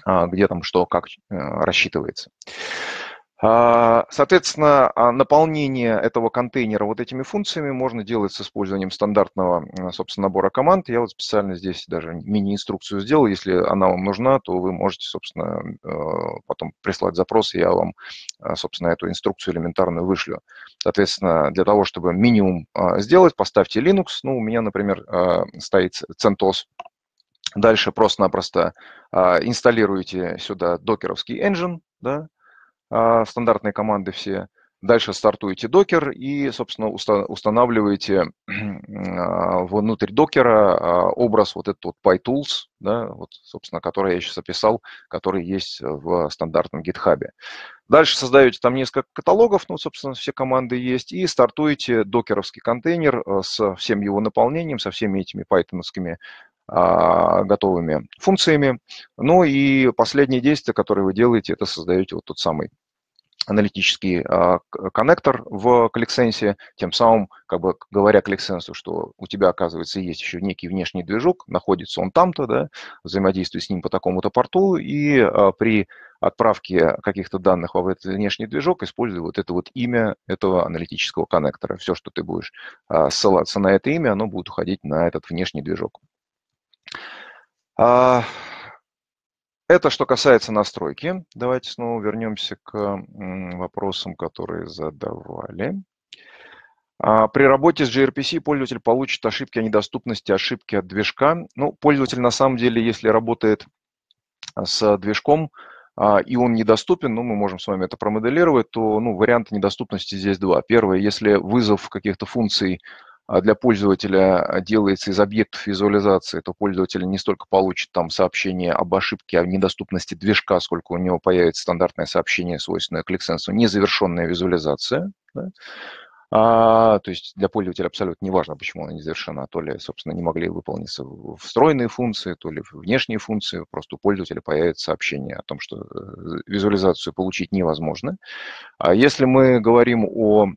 а, где там что, как э, рассчитывается. А, соответственно, а, наполнение этого контейнера вот этими функциями можно делать с использованием стандартного, собственно, набора команд. Я вот специально здесь даже мини-инструкцию сделал. Если она вам нужна, то вы можете, собственно, э, потом прислать запрос, и я вам, а, собственно, эту инструкцию элементарную вышлю. Соответственно, для того, чтобы минимум сделать, поставьте Linux. Ну, у меня, например, стоит CentOS, Дальше просто-напросто инсталируете сюда докеровский engine, да, а, стандартные команды все. Дальше стартуете докер и, собственно, устанавливаете [clears throat] а, внутрь докера а, образ вот этот вот PyTools, да, вот, собственно, который я сейчас описал, который есть в стандартном GitHub. Дальше создаете там несколько каталогов, ну, собственно, все команды есть, и стартуете докеровский контейнер э, со всем его наполнением, со всеми этими пайтоновскими готовыми функциями. Ну и последнее действие, которое вы делаете, это создаете вот тот самый аналитический а, коннектор в коллексенсе, тем самым, как бы говоря коллексенсу, что у тебя, оказывается, есть еще некий внешний движок, находится он там-то, да, взаимодействует с ним по такому-то порту, и а, при отправке каких-то данных в этот внешний движок используй вот это вот имя этого аналитического коннектора. Все, что ты будешь а, ссылаться на это имя, оно будет уходить на этот внешний движок. Это что касается настройки. Давайте снова вернемся к вопросам, которые задавали. А, при работе с gRPC пользователь получит ошибки о недоступности, ошибки от движка. Ну, пользователь на самом деле, если работает с движком, а, и он недоступен, ну, мы можем с вами это промоделировать, то ну, варианты недоступности здесь два. Первое, если вызов каких-то функций а, для пользователя а, делается из объектов визуализации, то пользователь не столько получит там сообщение об ошибке, о а недоступности движка, сколько у него появится стандартное сообщение, свойственное кликсенсу, незавершенная визуализация. Да? А, то есть для пользователя абсолютно неважно, почему она не завершена. То ли, собственно, не могли выполниться встроенные функции, то ли внешние функции. Просто у пользователя появится сообщение о том, что э, визуализацию получить невозможно. А если мы говорим о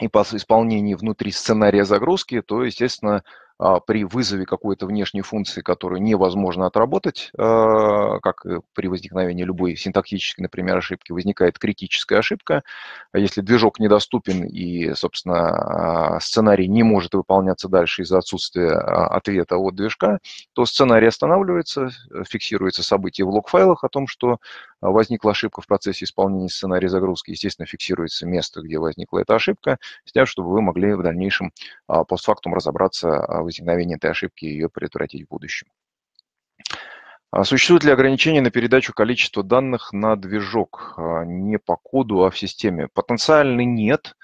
и по исполнении внутри сценария загрузки, то, естественно, а, при вызове какой-то внешней функции, которую невозможно отработать, а, как при возникновении любой синтаксической, например, ошибки, возникает критическая ошибка. А если движок недоступен и, собственно, сценарий не может выполняться дальше из-за отсутствия ответа от движка, то сценарий останавливается, э, фиксируется событие в лог-файлах о том, что возникла ошибка в процессе исполнения сценария загрузки, естественно, фиксируется место, где возникла эта ошибка, с тем, чтобы вы могли в дальнейшем постфактум разобраться возникновения этой ошибки и ее предотвратить в будущем. А существуют ли ограничения на передачу количества данных на движок а, не по коду, а в системе? Потенциально Нет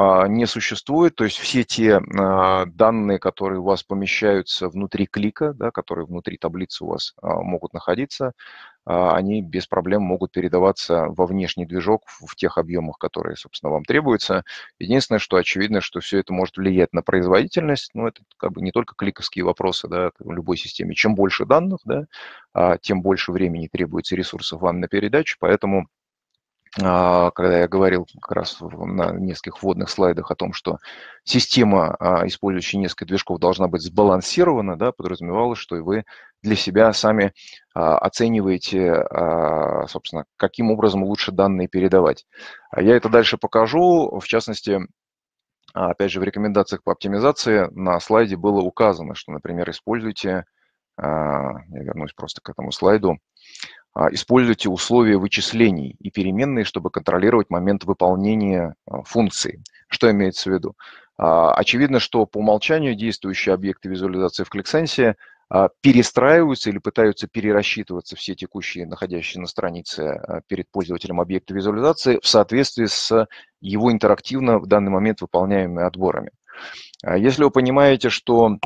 а, не существует, то есть все те а, данные, которые у вас помещаются внутри клика, да, которые внутри таблицы у вас а, могут находиться, они без проблем могут передаваться во внешний движок в тех объемах, которые, собственно, вам требуются. Единственное, что очевидно, что все это может влиять на производительность, но ну, это как бы не только кликовские вопросы, да, в любой системе. Чем больше данных, да, тем больше времени требуется ресурсов вам на передачу, поэтому а, когда я говорил как раз на нескольких вводных слайдах о том, что система, а, использующая несколько движков, должна быть сбалансирована, да, подразумевалось, что и вы для себя сами а, оцениваете, собственно, каким образом лучше данные передавать. Я это дальше покажу, в частности, опять же, в рекомендациях по оптимизации на слайде было указано, что, например, используйте, я вернусь просто к этому слайду, а, используйте условия вычислений и переменные, чтобы контролировать момент выполнения а, функции. Что имеется в виду? А, очевидно, что по умолчанию действующие объекты визуализации в ClickSense перестраиваются или пытаются перерасчитываться все текущие, находящиеся на странице перед пользователем объекта визуализации в соответствии с его интерактивно в данный момент выполняемыми отборами. Если вы понимаете, что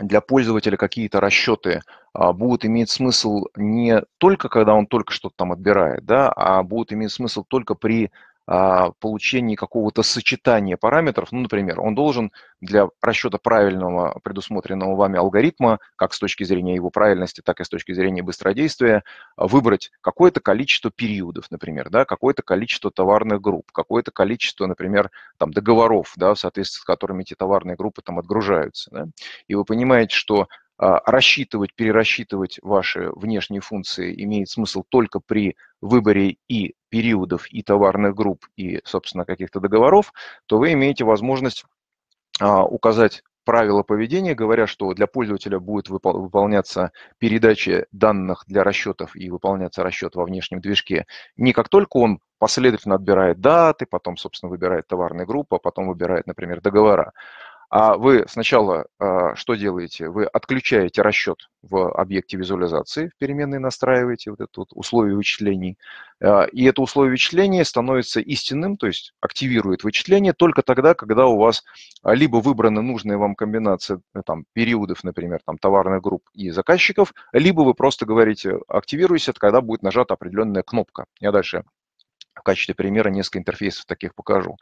для пользователя какие-то расчеты а, будут иметь смысл не только, когда он только что-то там отбирает, да, а будут иметь смысл только при а, получении какого-то сочетания параметров. Ну, например, он должен для расчета правильного предусмотренного вами алгоритма, как с точки зрения его правильности, так и с точки зрения быстродействия, выбрать какое-то количество периодов, например, да, какое-то количество товарных групп, какое-то количество, например, там, договоров, да, в соответствии с которыми эти товарные группы там отгружаются. Да. И вы понимаете, что а, рассчитывать, перерасчитывать ваши внешние функции имеет смысл только при выборе и периодов, и товарных групп, и, собственно, каких-то договоров, то вы имеете возможность а, указать правила поведения, говоря, что для пользователя будет выполняться передача данных для расчетов и выполняться расчет во внешнем движке не как только он последовательно отбирает даты, потом, собственно, выбирает товарные группы, а потом выбирает, например, договора, а вы сначала а, что делаете? Вы отключаете расчет в объекте визуализации, в переменной настраиваете вот это вот условие вычислений. А, и это условие вычисления становится истинным, то есть активирует вычисление только тогда, когда у вас а, либо выбраны нужные вам комбинации э, там, периодов, например, там, товарных групп и заказчиков, либо вы просто говорите «активируйся», когда будет нажата определенная кнопка. Я дальше в качестве примера несколько интерфейсов таких покажу.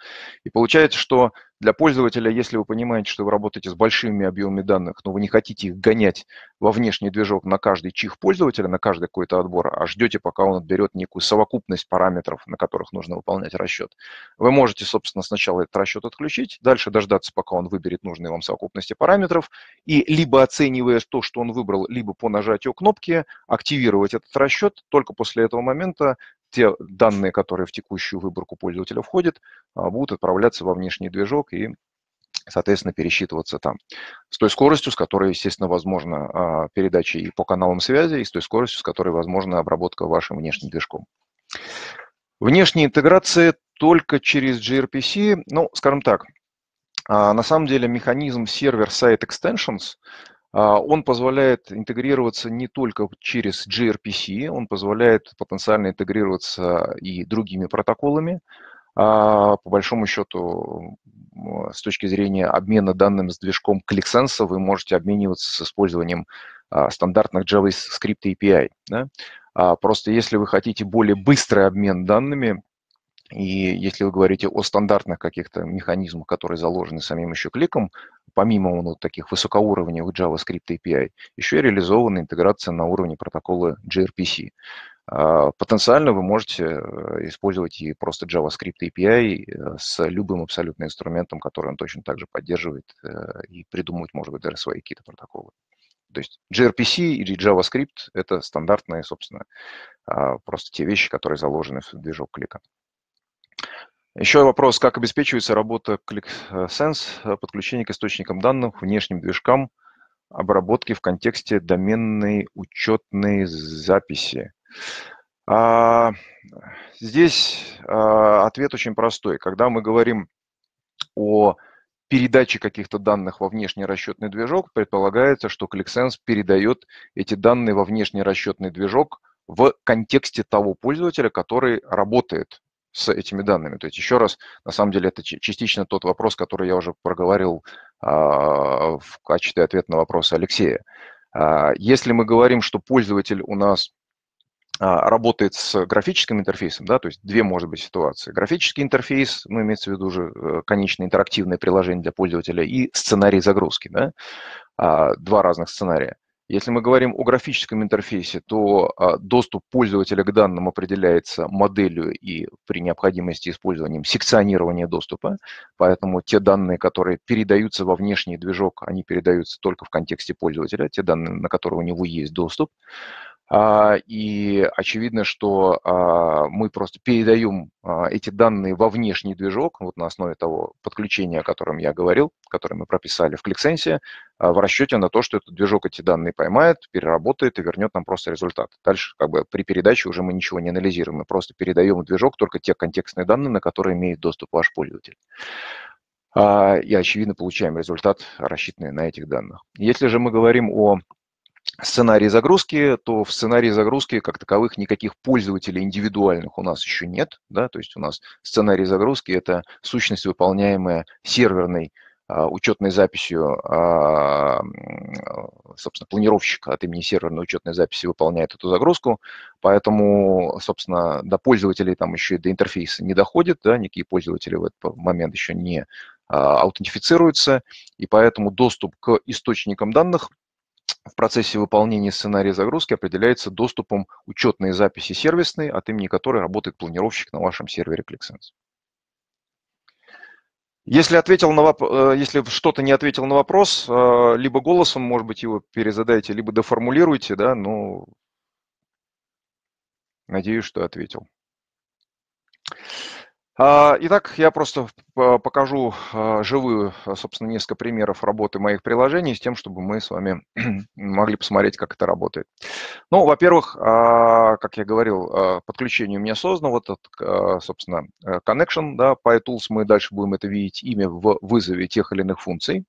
И получается, что для пользователя, если вы понимаете, что вы работаете с большими объемами данных, но вы не хотите их гонять во внешний движок на каждый чих пользователя, на каждый какой-то отбор, а ждете, пока он отберет некую совокупность параметров, на которых нужно выполнять расчет, вы можете, собственно, сначала этот расчет отключить, дальше дождаться, пока он выберет нужные вам совокупности параметров, и либо оценивая то, что он выбрал, либо по нажатию кнопки, активировать этот расчет, только после этого момента те данные, которые в текущую выборку пользователя входят, а, будут отправляться во внешний движок и, соответственно, пересчитываться там. С той скоростью, с которой, естественно, возможна передача и по каналам связи, и с той скоростью, с которой возможна обработка вашим внешним движком. Внешняя интеграция только через gRPC, ну, скажем так, а, на самом деле механизм сервер-сайт extensions а, он позволяет интегрироваться не только через gRPC, он позволяет потенциально интегрироваться и другими протоколами. А, по большому счету, а, с точки зрения обмена данным с движком ClickSense, вы можете обмениваться с использованием стандартных JavaScript API. Да? Просто если вы хотите более быстрый обмен данными, и если вы говорите о стандартных каких-то механизмах, которые заложены самим еще кликом, помимо вот таких высокоуровневых JavaScript API, еще и реализована интеграция на уровне протокола gRPC. А, потенциально вы можете э, использовать и просто JavaScript API э, с любым абсолютно инструментом, который он точно также поддерживает э, и придумывать, может быть, даже свои какие-то протоколы. То есть gRPC или JavaScript – это стандартные, собственно, а, просто те вещи, которые заложены в движок клика. Еще вопрос, как обеспечивается работа ClickSense, э, подключение к источникам данных, внешним движкам, обработки в контексте доменной учетной записи? А, здесь а, ответ очень простой. Когда мы говорим о передаче каких-то данных во внешний расчетный движок, предполагается, что ClickSense передает эти данные во внешний расчетный движок в контексте того пользователя, который работает с этими данными. То есть еще раз, на самом деле это частично тот вопрос, который я уже проговорил а, в качестве ответа на вопрос Алексея. А, если мы говорим, что пользователь у нас а, работает с графическим интерфейсом, да, то есть две может быть ситуации. Графический интерфейс, ну, имеется в виду уже э, конечное интерактивное приложение для пользователя и сценарий загрузки, да, а, два разных сценария. Если мы говорим о графическом интерфейсе, то а, доступ пользователя к данным определяется моделью и при необходимости использованием секционирования доступа, поэтому те данные, которые передаются во внешний движок, они передаются только в контексте пользователя, те данные, на которые у него есть доступ. А, и очевидно, что а, мы просто передаем а, эти данные во внешний движок, вот на основе того подключения, о котором я говорил, которое мы прописали в ClickSense, в расчете на то, что этот движок эти данные поймает, переработает и вернет нам просто результат. Дальше как бы при передаче уже мы ничего не анализируем, мы просто передаем в движок только те контекстные данные, на которые имеет доступ ваш пользователь и, очевидно, получаем результат, рассчитанный на этих данных. Если же мы говорим о сценарий загрузки, то в сценарии загрузки как таковых никаких пользователей индивидуальных у нас еще нет. Да? То есть у нас сценарий загрузки – это сущность, выполняемая серверной а, учетной записью, а, собственно, планировщик от имени серверной учетной записи выполняет эту загрузку, поэтому, собственно, до пользователей там еще и до интерфейса не доходит, да, никакие пользователи в этот момент еще не а, аутентифицируются, и поэтому доступ к источникам данных в процессе выполнения сценария загрузки определяется доступом учетной записи сервисной, от имени которой работает планировщик на вашем сервере ClickSense. Если, ответил на воп... Э, если что-то не ответил на вопрос, э, либо голосом, может быть, его перезадайте, либо доформулируйте, да, но ну, надеюсь, что ответил. А, итак, я просто а, покажу а, живую, собственно, несколько примеров работы моих приложений с тем, чтобы мы с вами [clears throat] могли посмотреть, как это работает. Ну, во-первых, как я говорил, подключение у меня создано, вот этот, собственно, э, connection, да, PyTools, мы дальше будем это видеть имя в вызове тех или иных функций.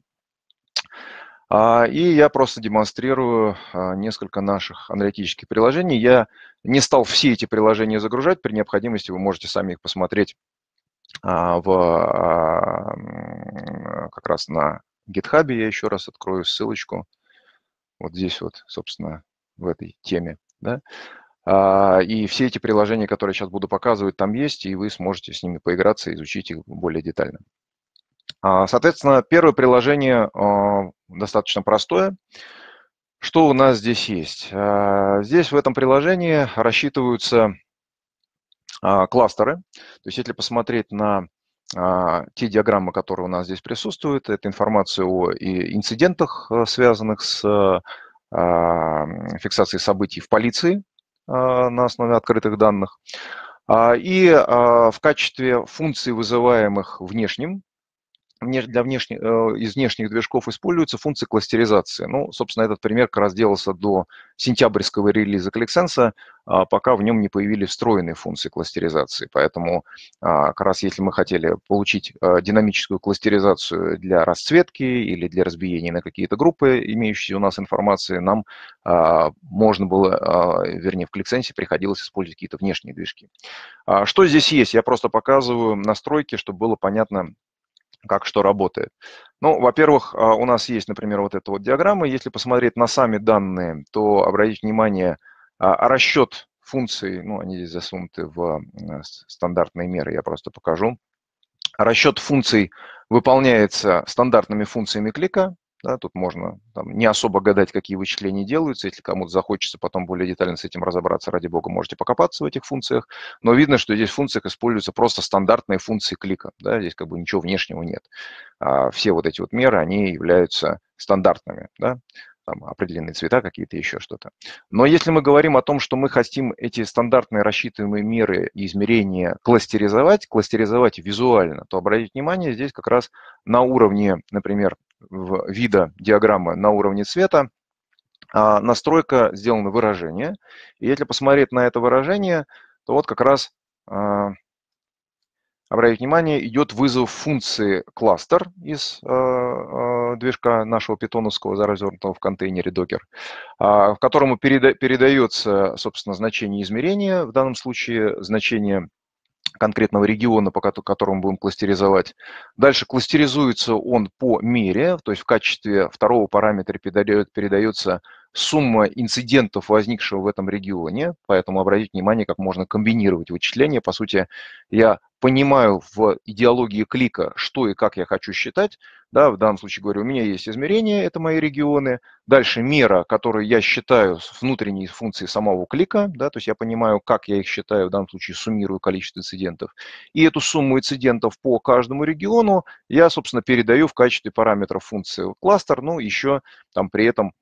И я просто демонстрирую несколько наших аналитических приложений. Я не стал все эти приложения загружать, при необходимости вы можете сами их посмотреть а, в, а, как раз на GitHub. Я еще раз открою ссылочку вот здесь вот, собственно, в этой теме. Да? А, и все эти приложения, которые сейчас буду показывать, там есть, и вы сможете с ними поиграться и изучить их более детально. Соответственно, первое приложение достаточно простое. Что у нас здесь есть? Здесь в этом приложении рассчитываются а, кластеры. То есть если посмотреть на а, те диаграммы, которые у нас здесь присутствуют, это информация о инцидентах, э, связанных с э, а, фиксацией событий в полиции на основе открытых данных. И в качестве функций, вызываемых внешним для внешних, э, из внешних движков используются функции кластеризации. Ну, собственно, этот пример как раз делался до сентябрьского релиза ClickSense, а пока в нем не появились встроенные функции кластеризации. Поэтому а, как раз если мы хотели получить э, динамическую кластеризацию для расцветки или для разбиения на какие-то группы, имеющиеся у нас информации, нам а, можно было, вернее, в ClickSense приходилось использовать какие-то внешние движки. Что здесь есть? Я просто показываю настройки, чтобы было понятно, как что работает. Ну, во-первых, а, у нас есть, например, вот эта вот диаграмма. Если посмотреть на сами данные, то обратите внимание, а, а расчет функции, ну, они здесь засунуты в э, стандартные меры, я просто покажу. Расчет функций выполняется стандартными функциями клика, да, тут можно там, не особо гадать, какие вычисления делаются. Если кому-то захочется потом более детально с этим разобраться, ради бога, можете покопаться в этих функциях. Но видно, что здесь в функциях используются просто стандартные функции клика. Да, здесь как бы ничего внешнего нет. А все вот эти вот меры, они являются стандартными. Да? там, определенные цвета какие-то, еще что-то. Но если мы говорим о том, что мы хотим эти стандартные рассчитываемые меры и измерения кластеризовать, кластеризовать визуально, то обратите внимание здесь как раз на уровне, например, вида диаграммы на уровне цвета, а, настройка сделана выражение. И если посмотреть на это выражение, то вот как раз, а, обратите внимание, идет вызов функции кластер из а, движка нашего питоновского, заразернутого в контейнере Docker, в которому передается, собственно, значение измерения, в данном случае значение конкретного региона, по которому будем кластеризовать. Дальше кластеризуется он по мере, то есть в качестве второго параметра передается сумма инцидентов, возникшего в этом регионе, поэтому обратите внимание, как можно комбинировать вычисления. По сути, я понимаю в идеологии клика, что и как я хочу считать. Да, в данном случае говорю, у меня есть измерения, это мои регионы. Дальше мера, которую я считаю с внутренней функцией самого клика, да, то есть я понимаю, как я их считаю, в данном случае суммирую количество инцидентов. И эту сумму инцидентов по каждому региону я, собственно, передаю в качестве параметров функции кластер, ну, еще там при этом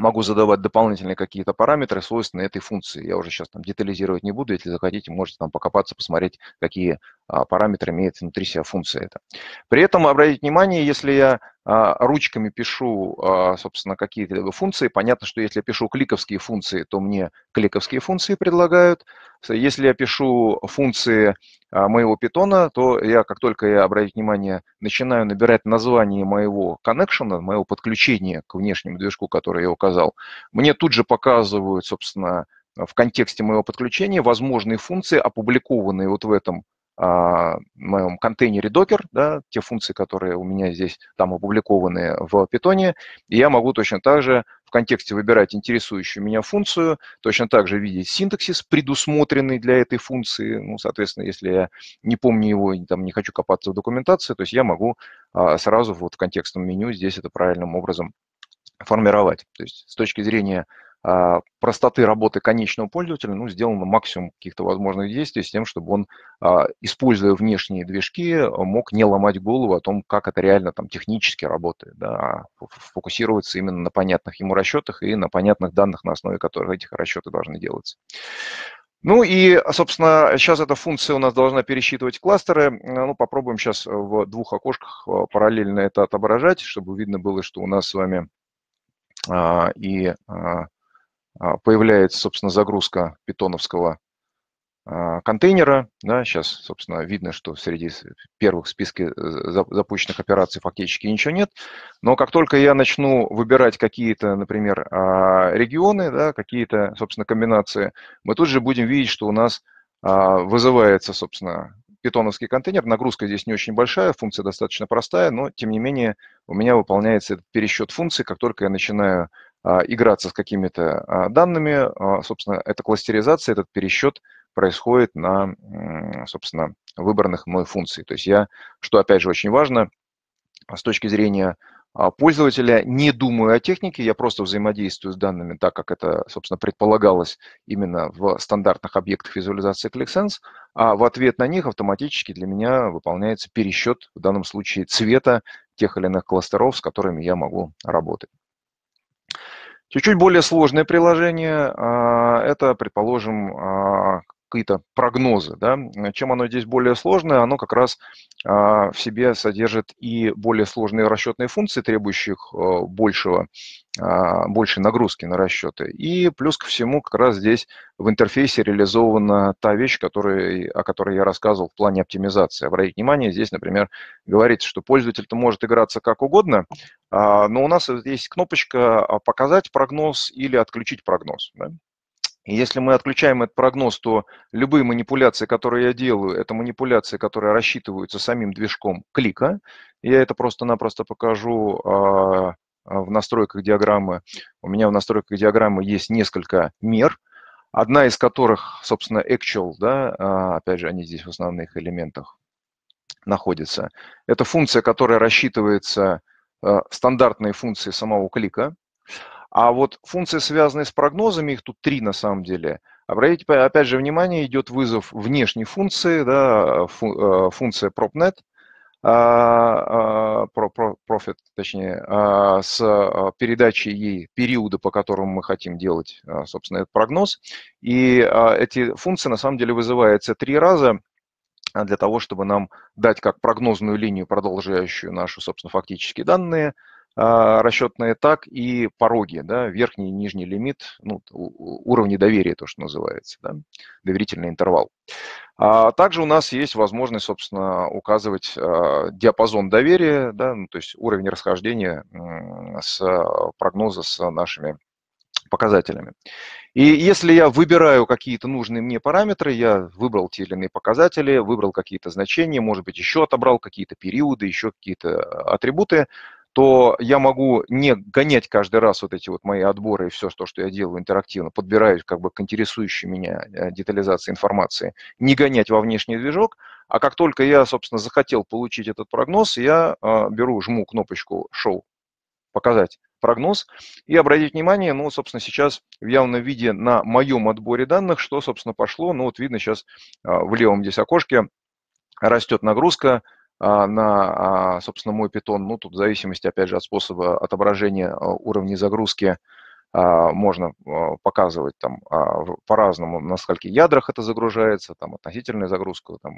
могу задавать дополнительные какие-то параметры, свойственные этой функции. Я уже сейчас там детализировать не буду, если захотите, можете там покопаться, посмотреть, какие а, параметр имеет внутри себя функция это. При этом обратите внимание, если я а, ручками пишу, а, собственно, какие то функции, понятно, что если я пишу кликовские функции, то мне кликовские функции предлагают. Если я пишу функции моего питона, то я, как только я, обратите внимание, начинаю набирать название моего коннекшена, моего подключения к внешнему движку, который я указал, мне тут же показывают, собственно, в контексте моего подключения возможные функции, опубликованные вот в этом а, моем контейнере Docker, да, те функции, которые у меня здесь там опубликованы в Python, и я могу точно так же в контексте выбирать интересующую меня функцию, точно так же видеть синтаксис, предусмотренный для этой функции, ну, соответственно, если я не помню его и там не хочу копаться в документации, то есть я могу а, сразу вот в контекстном меню здесь это правильным образом формировать. То есть с точки зрения а, простоты работы конечного пользователя, ну, сделано максимум каких-то возможных действий с тем, чтобы он, а, используя внешние движки, мог не ломать голову о том, как это реально там технически работает, да, а фокусироваться именно на понятных ему расчетах и на понятных данных, на основе которых эти расчеты должны делаться. Ну и, собственно, сейчас эта функция у нас должна пересчитывать кластеры. Э, ну, попробуем сейчас э, в двух окошках э, параллельно это отображать, чтобы видно было, что у нас с вами и а, появляется, собственно, загрузка питоновского а, контейнера. Да, сейчас, собственно, видно, что среди первых в списке э, запущенных операций фактически ничего нет. Но как только я начну выбирать какие-то, например, а, регионы, да, какие-то, собственно, комбинации, мы тут же будем видеть, что у нас вызывается, собственно, питоновский контейнер. Нагрузка здесь не очень большая, функция достаточно простая, но, тем не менее, у меня выполняется этот пересчет функций, как только я начинаю а, играться с какими-то а, данными. А, собственно, эта кластеризация, этот пересчет происходит на, собственно, выбранных мной функций. То есть я, что опять же очень важно, с точки зрения пользователя, не думаю о технике, я просто взаимодействую с данными так, как это, собственно, предполагалось именно в стандартных объектах визуализации ClickSense, а в ответ на них автоматически для меня выполняется пересчет, в данном случае, цвета тех или иных кластеров, с которыми я могу работать. Чуть-чуть более сложное приложение а, – это, предположим, а, какие-то прогнозы. Да? Чем оно здесь более сложное? Оно как раз а, в себе содержит и более сложные расчетные функции, требующих э, большего, а, большей нагрузки на расчеты. И плюс ко всему как раз здесь в интерфейсе реализована та вещь, который, о которой я рассказывал в плане оптимизации. Обратите внимание, здесь, например, говорится, что пользователь-то может играться как угодно, а, но у нас есть кнопочка «Показать прогноз» или «Отключить прогноз». Да? И если мы отключаем этот прогноз, то любые манипуляции, которые я делаю, это манипуляции, которые рассчитываются самим движком клика. Я это просто-напросто покажу а, а, в настройках диаграммы. У меня в настройках диаграммы есть несколько мер, одна из которых, собственно, actual, да, а, опять же, они здесь в основных элементах находятся. Это функция, которая рассчитывается, стандартные функции самого клика. А вот функции, связанные с прогнозами, их тут три на самом деле. Обратите, опять же, внимание, идет вызов внешней функции, да, фу, э, функция propnet, а, а, profit, точнее, а, с передачей ей периода, по которому мы хотим делать, собственно, этот прогноз. И эти функции, на самом деле, вызываются три раза для того, чтобы нам дать как прогнозную линию, продолжающую наши, собственно, фактические данные – а, расчетные, так и пороги, да, верхний и нижний лимит, ну, уровни доверия, то, что называется, да, доверительный интервал. А также у нас есть возможность, собственно, указывать а, диапазон доверия, да, ну, то есть уровень расхождения с а, прогноза с нашими показателями. И если я выбираю какие-то нужные мне параметры, я выбрал те или иные показатели, выбрал какие-то значения, может быть, еще отобрал какие-то периоды, еще какие-то атрибуты, то я могу не гонять каждый раз вот эти вот мои отборы и все то, что я делаю интерактивно, подбираюсь как бы к интересующей меня э, детализации информации, не гонять во внешний движок, а как только я, собственно, захотел получить этот прогноз, я э, беру, жму кнопочку Show «Показать», прогноз. И обратить внимание, ну, собственно, сейчас в явном виде на моем отборе данных, что, собственно, пошло. Ну, вот видно сейчас э, в левом здесь окошке растет нагрузка, а, на, а, собственно, мой питон. Ну, тут в зависимости, опять же, от способа отображения а, уровней загрузки можно показывать там по-разному, на скольких ядрах это загружается, там относительная загрузка, там,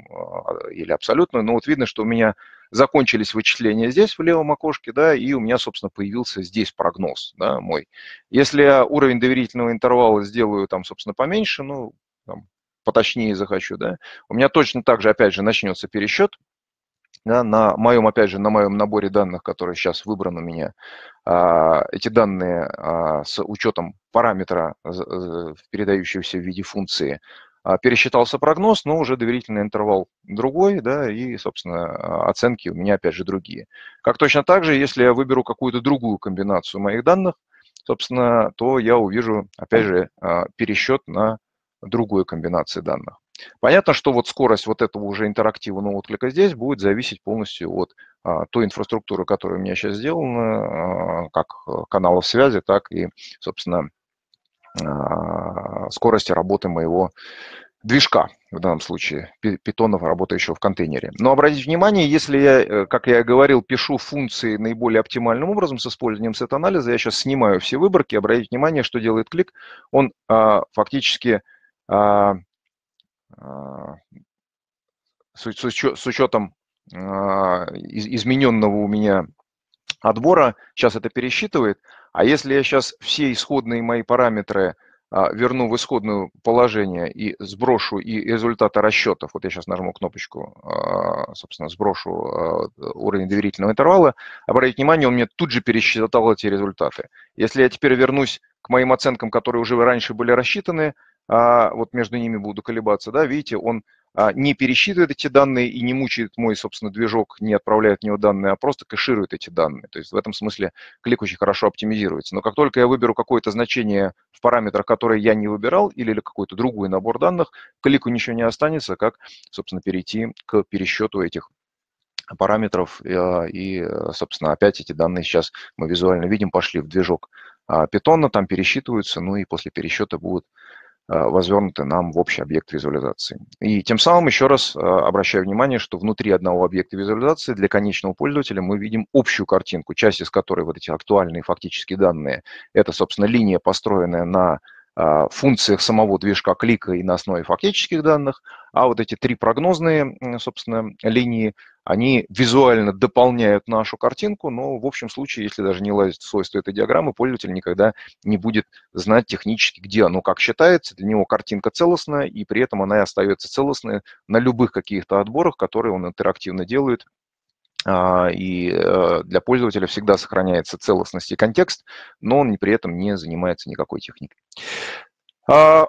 или абсолютную. Но вот видно, что у меня закончились вычисления здесь, в левом окошке, да, и у меня, собственно, появился здесь прогноз да, мой. Если я уровень доверительного интервала сделаю там, собственно, поменьше, ну, там, поточнее захочу, да, у меня точно так же, опять же, начнется пересчет, да, на моем, опять же, на моем наборе данных, который сейчас выбран у меня, а, эти данные а, с учетом параметра, э, э, передающегося в виде функции, а, пересчитался прогноз, но уже доверительный интервал другой, да, и, собственно, оценки у меня, опять же, другие. Как точно так же, если я выберу какую-то другую комбинацию моих данных, собственно, то я увижу, опять же, пересчет на другой комбинации данных. Понятно, что вот скорость вот этого уже интерактивного отклика здесь будет зависеть полностью от а, той инфраструктуры, которая у меня сейчас сделана, а, как э, каналов связи, так и, собственно, а, скорости работы моего движка, в данном случае, питонов, работающего в контейнере. Но обратите внимание, если я, э, как я и говорил, пишу функции наиболее оптимальным образом с использованием сет-анализа, я сейчас снимаю все выборки, обратите внимание, что делает клик, он а, фактически а, а, с, с, с учетом а, из, измененного у меня отбора, сейчас это пересчитывает, а если я сейчас все исходные мои параметры а, верну в исходное положение и сброшу и результаты расчетов, вот я сейчас нажму кнопочку, собственно, сброшу уровень доверительного интервала, обратите внимание, он мне тут же пересчитал эти результаты. Если я теперь вернусь к моим оценкам, которые уже раньше были рассчитаны, а, вот между ними буду колебаться, да, видите, он а, не пересчитывает эти данные и не мучает мой, собственно, движок, не отправляет в него данные, а просто кэширует эти данные. То есть в этом смысле клик очень хорошо оптимизируется. Но как только я выберу какое-то значение в параметрах, которое я не выбирал, или или какой-то другой набор данных, клику ничего не останется, как, собственно, перейти к пересчету этих параметров. А, и, собственно, опять эти данные сейчас мы визуально видим, пошли в движок питона, там пересчитываются, ну и после пересчета будут Э, возвернуты нам в общий объект визуализации. И тем самым еще раз э, обращаю внимание, что внутри одного объекта визуализации для конечного пользователя мы видим общую картинку, часть из которой вот эти актуальные фактические данные. Это, собственно, линия, построенная на а, функциях самого движка клика и на основе фактических данных, а вот эти три прогнозные, собственно, линии, они визуально дополняют нашу картинку, но в общем случае, если даже не лазить в свойства этой диаграммы, пользователь никогда не будет знать технически, где оно как считается, для него картинка целостная, и при этом она и остается целостной на любых каких-то отборах, которые он интерактивно делает а, и э, для пользователя всегда сохраняется целостность и контекст, но он при этом не занимается никакой техникой. А,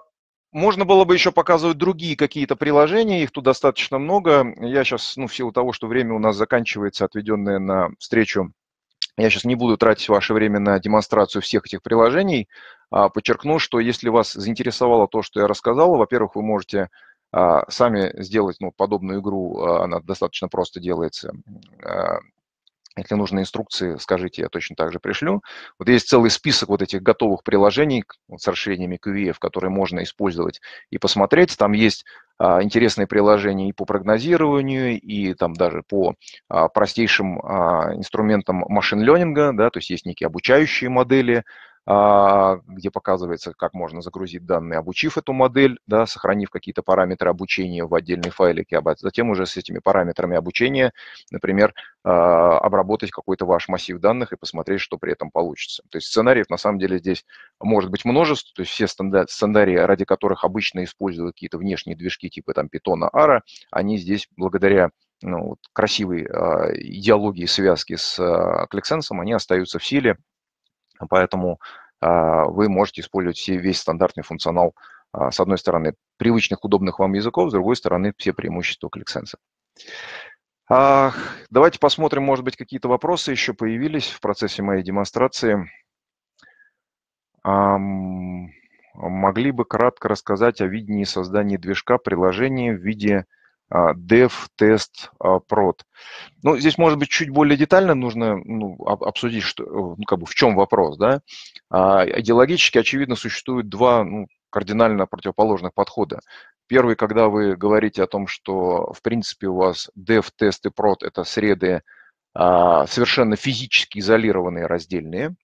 можно было бы еще показывать другие какие-то приложения, их тут достаточно много. Я сейчас, ну, в силу того, что время у нас заканчивается, отведенное на встречу, я сейчас не буду тратить ваше время на демонстрацию всех этих приложений. А подчеркну, что если вас заинтересовало то, что я рассказал, во-первых, вы можете а, сами сделать ну, подобную игру, а, она достаточно просто делается. А, если нужны инструкции, скажите, я точно так же пришлю. Вот есть целый список вот этих готовых приложений вот с расширениями QVF, которые можно использовать и посмотреть. Там есть а, интересные приложения и по прогнозированию, и там даже по а, простейшим а, инструментам машин-ленинга, да, то есть есть некие обучающие модели, а, где показывается, как можно загрузить данные, обучив эту модель, да, сохранив какие-то параметры обучения в отдельной файлике, а затем уже с этими параметрами обучения, например, а, обработать какой-то ваш массив данных и посмотреть, что при этом получится. То есть сценариев на самом деле здесь может быть множество, то есть все сценарии, ради которых обычно используют какие-то внешние движки типа там питона, ара, они здесь благодаря ну, вот, красивой э, идеологии связки с э, ClickSense, они остаются в силе, Поэтому а, вы можете использовать все весь стандартный функционал, а, с одной стороны, привычных, удобных вам языков, с другой стороны, все преимущества ClickSense. Давайте посмотрим, может быть, какие-то вопросы еще появились в процессе моей демонстрации. Могли бы кратко рассказать о видении создания движка приложения в виде а, dev, Test, а, Prod. Ну, здесь, может быть, чуть более детально нужно ну, обсудить, что, э, ну, как бы в чем вопрос, да. А, идеологически, очевидно, существует два ну, кардинально противоположных подхода. Первый, когда вы говорите о том, что, в принципе, у вас Dev, Test и Prod – это среды совершенно физически изолированные, раздельные,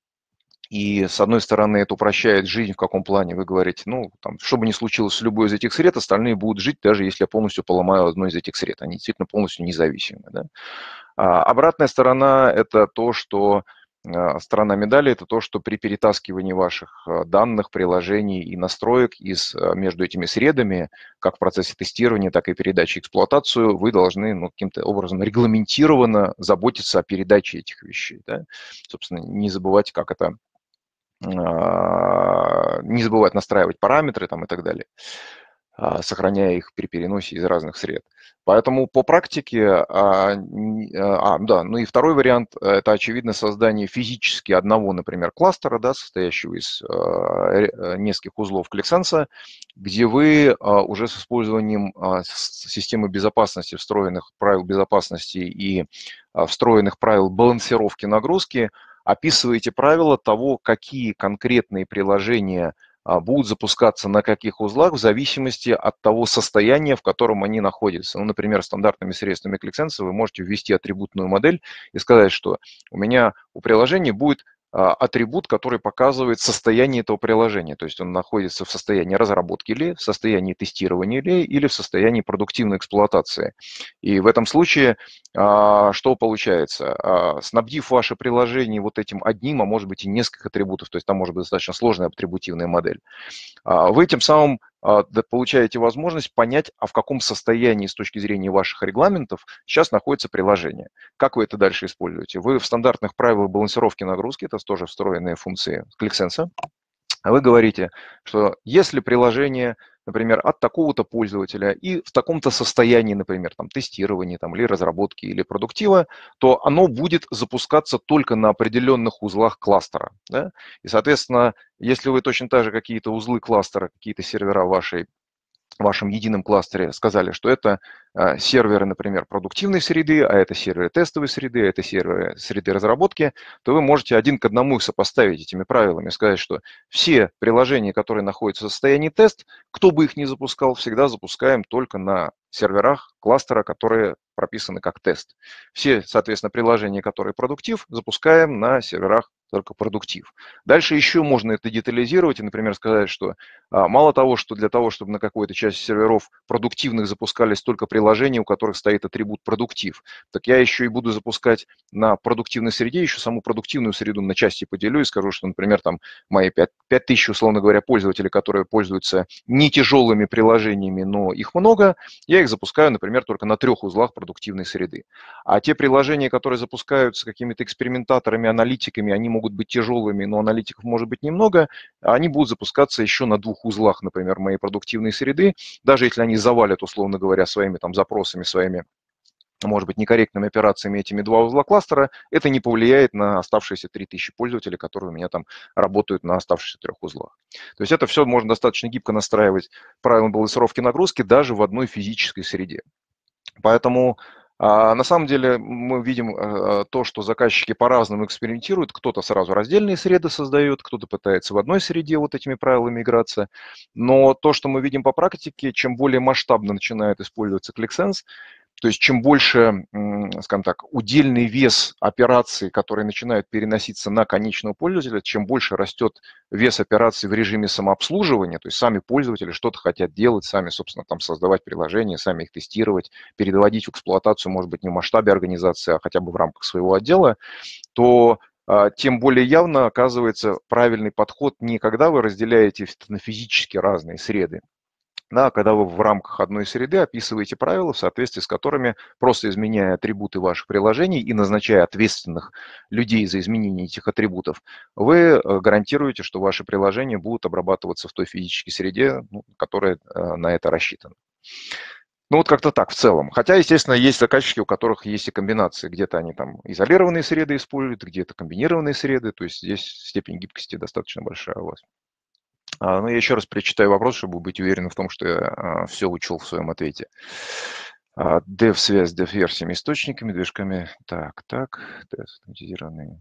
и, с одной стороны, это упрощает жизнь, в каком плане вы говорите, ну, там, что бы ни случилось с любой из этих сред, остальные будут жить, даже если я полностью поломаю одно из этих сред. Они действительно полностью независимы. Да? А обратная сторона – это то, что э, сторона медали – это то, что при перетаскивании ваших э, данных, приложений и настроек из, э, между этими средами, как в процессе тестирования, так и передачи эксплуатацию, вы должны ну, каким-то образом регламентированно заботиться о передаче этих вещей. Да? Собственно, не забывать, как это а, не забывать настраивать параметры там и так далее, а, сохраняя их при переносе из разных сред. Поэтому по практике, а, а, да, ну и второй вариант, это очевидно создание физически одного, например, кластера, да, состоящего из а, а нескольких узлов кликсенса, где вы а, уже с использованием а, системы безопасности, встроенных правил безопасности и а, встроенных правил балансировки нагрузки – описываете правила того, какие конкретные приложения а, будут запускаться на каких узлах в зависимости от того состояния, в котором они находятся. Ну, например, стандартными средствами ClickSense вы можете ввести атрибутную модель и сказать, что у меня у приложения будет а, атрибут, который показывает состояние этого приложения. То есть он находится в состоянии разработки ли, в состоянии тестирования ли, или в состоянии продуктивной эксплуатации. И в этом случае а, что получается? А, снабдив ваше приложение вот этим одним, а может быть и несколько атрибутов, то есть там может быть достаточно сложная атрибутивная модель, вы тем самым а, получаете возможность понять, а в каком состоянии с точки зрения ваших регламентов сейчас находится приложение. Как вы это дальше используете? Вы в стандартных правилах балансировки нагрузки, это тоже встроенные функции ClickSense, а Вы говорите, что если приложение, например, от такого-то пользователя и в таком-то состоянии, например, там, тестирования там, или разработки или продуктива, то оно будет запускаться только на определенных узлах кластера. Да? И, соответственно, если вы точно так же какие-то узлы кластера, какие-то сервера вашей в вашем едином кластере сказали, что это а, серверы, например, продуктивной среды, а это серверы тестовой среды, а это серверы среды разработки, то вы можете один к одному их сопоставить этими правилами, сказать, что все приложения, которые находятся в состоянии тест, кто бы их ни запускал, всегда запускаем только на серверах кластера, которые прописаны как тест. Все, соответственно, приложения, которые продуктив, запускаем на серверах только продуктив. Дальше еще можно это детализировать и, например, сказать, что а, мало того, что для того, чтобы на какой-то части серверов продуктивных запускались только приложения, у которых стоит атрибут продуктив, так я еще и буду запускать на продуктивной среде, еще саму продуктивную среду на части поделю и скажу, что, например, там мои 5, 5 тысяч, условно говоря, пользователей, которые пользуются не тяжелыми приложениями, но их много, я их запускаю, например, только на трех узлах продуктивной среды. А те приложения, которые запускаются какими-то экспериментаторами, аналитиками, они могут могут быть тяжелыми, но аналитиков может быть немного, они будут запускаться еще на двух узлах, например, моей продуктивной среды, даже если они завалят, условно говоря, своими там запросами, своими может быть, некорректными операциями этими два узла кластера, это не повлияет на оставшиеся 3000 пользователей, которые у меня там работают на оставшихся трех узлах. То есть это все можно достаточно гибко настраивать правила балансировки нагрузки даже в одной физической среде. Поэтому а на самом деле мы видим э, э, то, что заказчики по-разному экспериментируют. Кто-то сразу раздельные среды создает, кто-то пытается в одной среде вот этими правилами играться. Но то, что мы видим по практике, чем более масштабно начинает использоваться ClickSense, то есть чем больше, скажем так, удельный вес операции, которые начинают переноситься на конечного пользователя, чем больше растет вес операции в режиме самообслуживания, то есть сами пользователи что-то хотят делать, сами, собственно, там создавать приложения, сами их тестировать, переводить в эксплуатацию, может быть, не в масштабе организации, а хотя бы в рамках своего отдела, то а, тем более явно оказывается правильный подход не когда вы разделяете на физически разные среды, да, когда вы в рамках одной среды описываете правила, в соответствии с которыми, просто изменяя атрибуты ваших приложений и назначая ответственных людей за изменение этих атрибутов, вы э, гарантируете, что ваши приложения будут обрабатываться в той физической среде, ну, которая э, на это рассчитана. Ну, вот как-то так в целом. Хотя, естественно, есть заказчики, у которых есть и комбинации. Где-то они там изолированные среды используют, где-то комбинированные среды. То есть здесь степень гибкости достаточно большая у вас. А, ну я еще раз прочитаю вопрос, чтобы быть уверенным в том, что я а, все учел в своем ответе. Дев а, связь с dev-версиями, источниками, движками. Так, так, автоматизированные.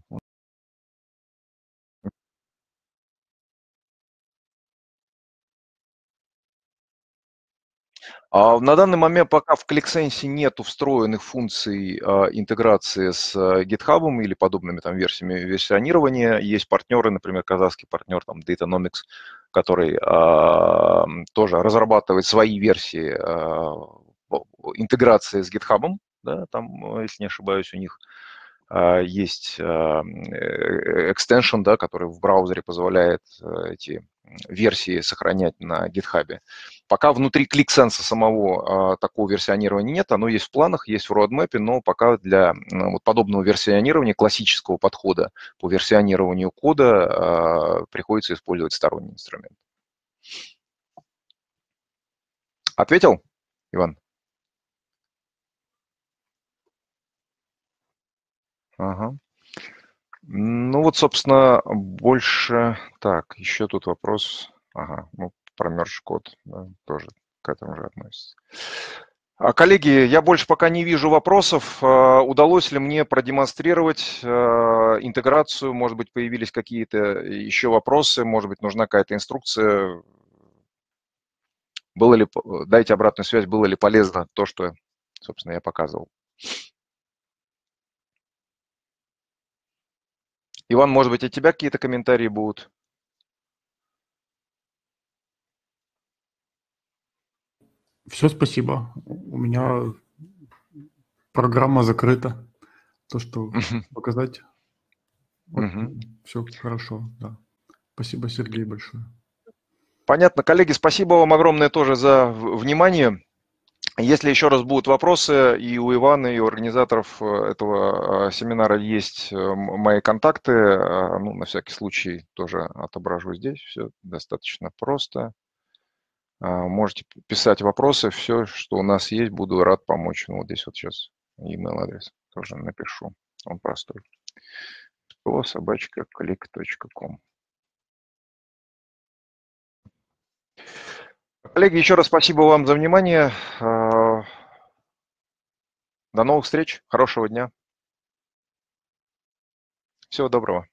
На данный момент пока в ClickSense нет встроенных функций интеграции с GitHub или подобными там версиями версионирования. Есть партнеры, например, казахский партнер там Datanomics, который а, тоже разрабатывает свои версии а, интеграции с GitHub, да, там, э, если не ошибаюсь, у них а, есть extension, э, э, да, который в браузере позволяет эти версии сохранять на GitHub. Пока внутри ClickSense самого а, такого версионирования нет, оно есть в планах, есть в roadmap, но пока для ну, вот подобного версионирования, классического подхода по версионированию кода а, приходится использовать сторонний инструмент. Ответил, Иван? Ага. Ну вот, собственно, больше... Так, еще тут вопрос. Ага, ну, промерзший код да, тоже к этому же относится. А, коллеги, я больше пока не вижу вопросов. А, удалось ли мне продемонстрировать а, интеграцию? Может быть, появились какие-то еще вопросы? Может быть, нужна какая-то инструкция? Было ли, дайте обратную связь, было ли полезно то, что, собственно, я показывал. Иван, может быть, от тебя какие-то комментарии будут? Все, спасибо. У меня программа закрыта. То, что показать. Вот. Все хорошо, да. Спасибо, Сергей, большое. Понятно. Коллеги, спасибо вам огромное тоже за внимание. Если еще раз будут вопросы, и у Ивана, и у организаторов э, этого э, семинара есть э, мои контакты. А, ну, на всякий случай тоже отображу здесь. Все достаточно просто. А, можете писать вопросы, все, что у нас есть, буду рад помочь. Ну, вот здесь вот сейчас email адрес тоже напишу, он простой. ПО собачка ком. Коллеги, еще раз спасибо вам за внимание. А, до новых встреч, хорошего дня. Всего доброго.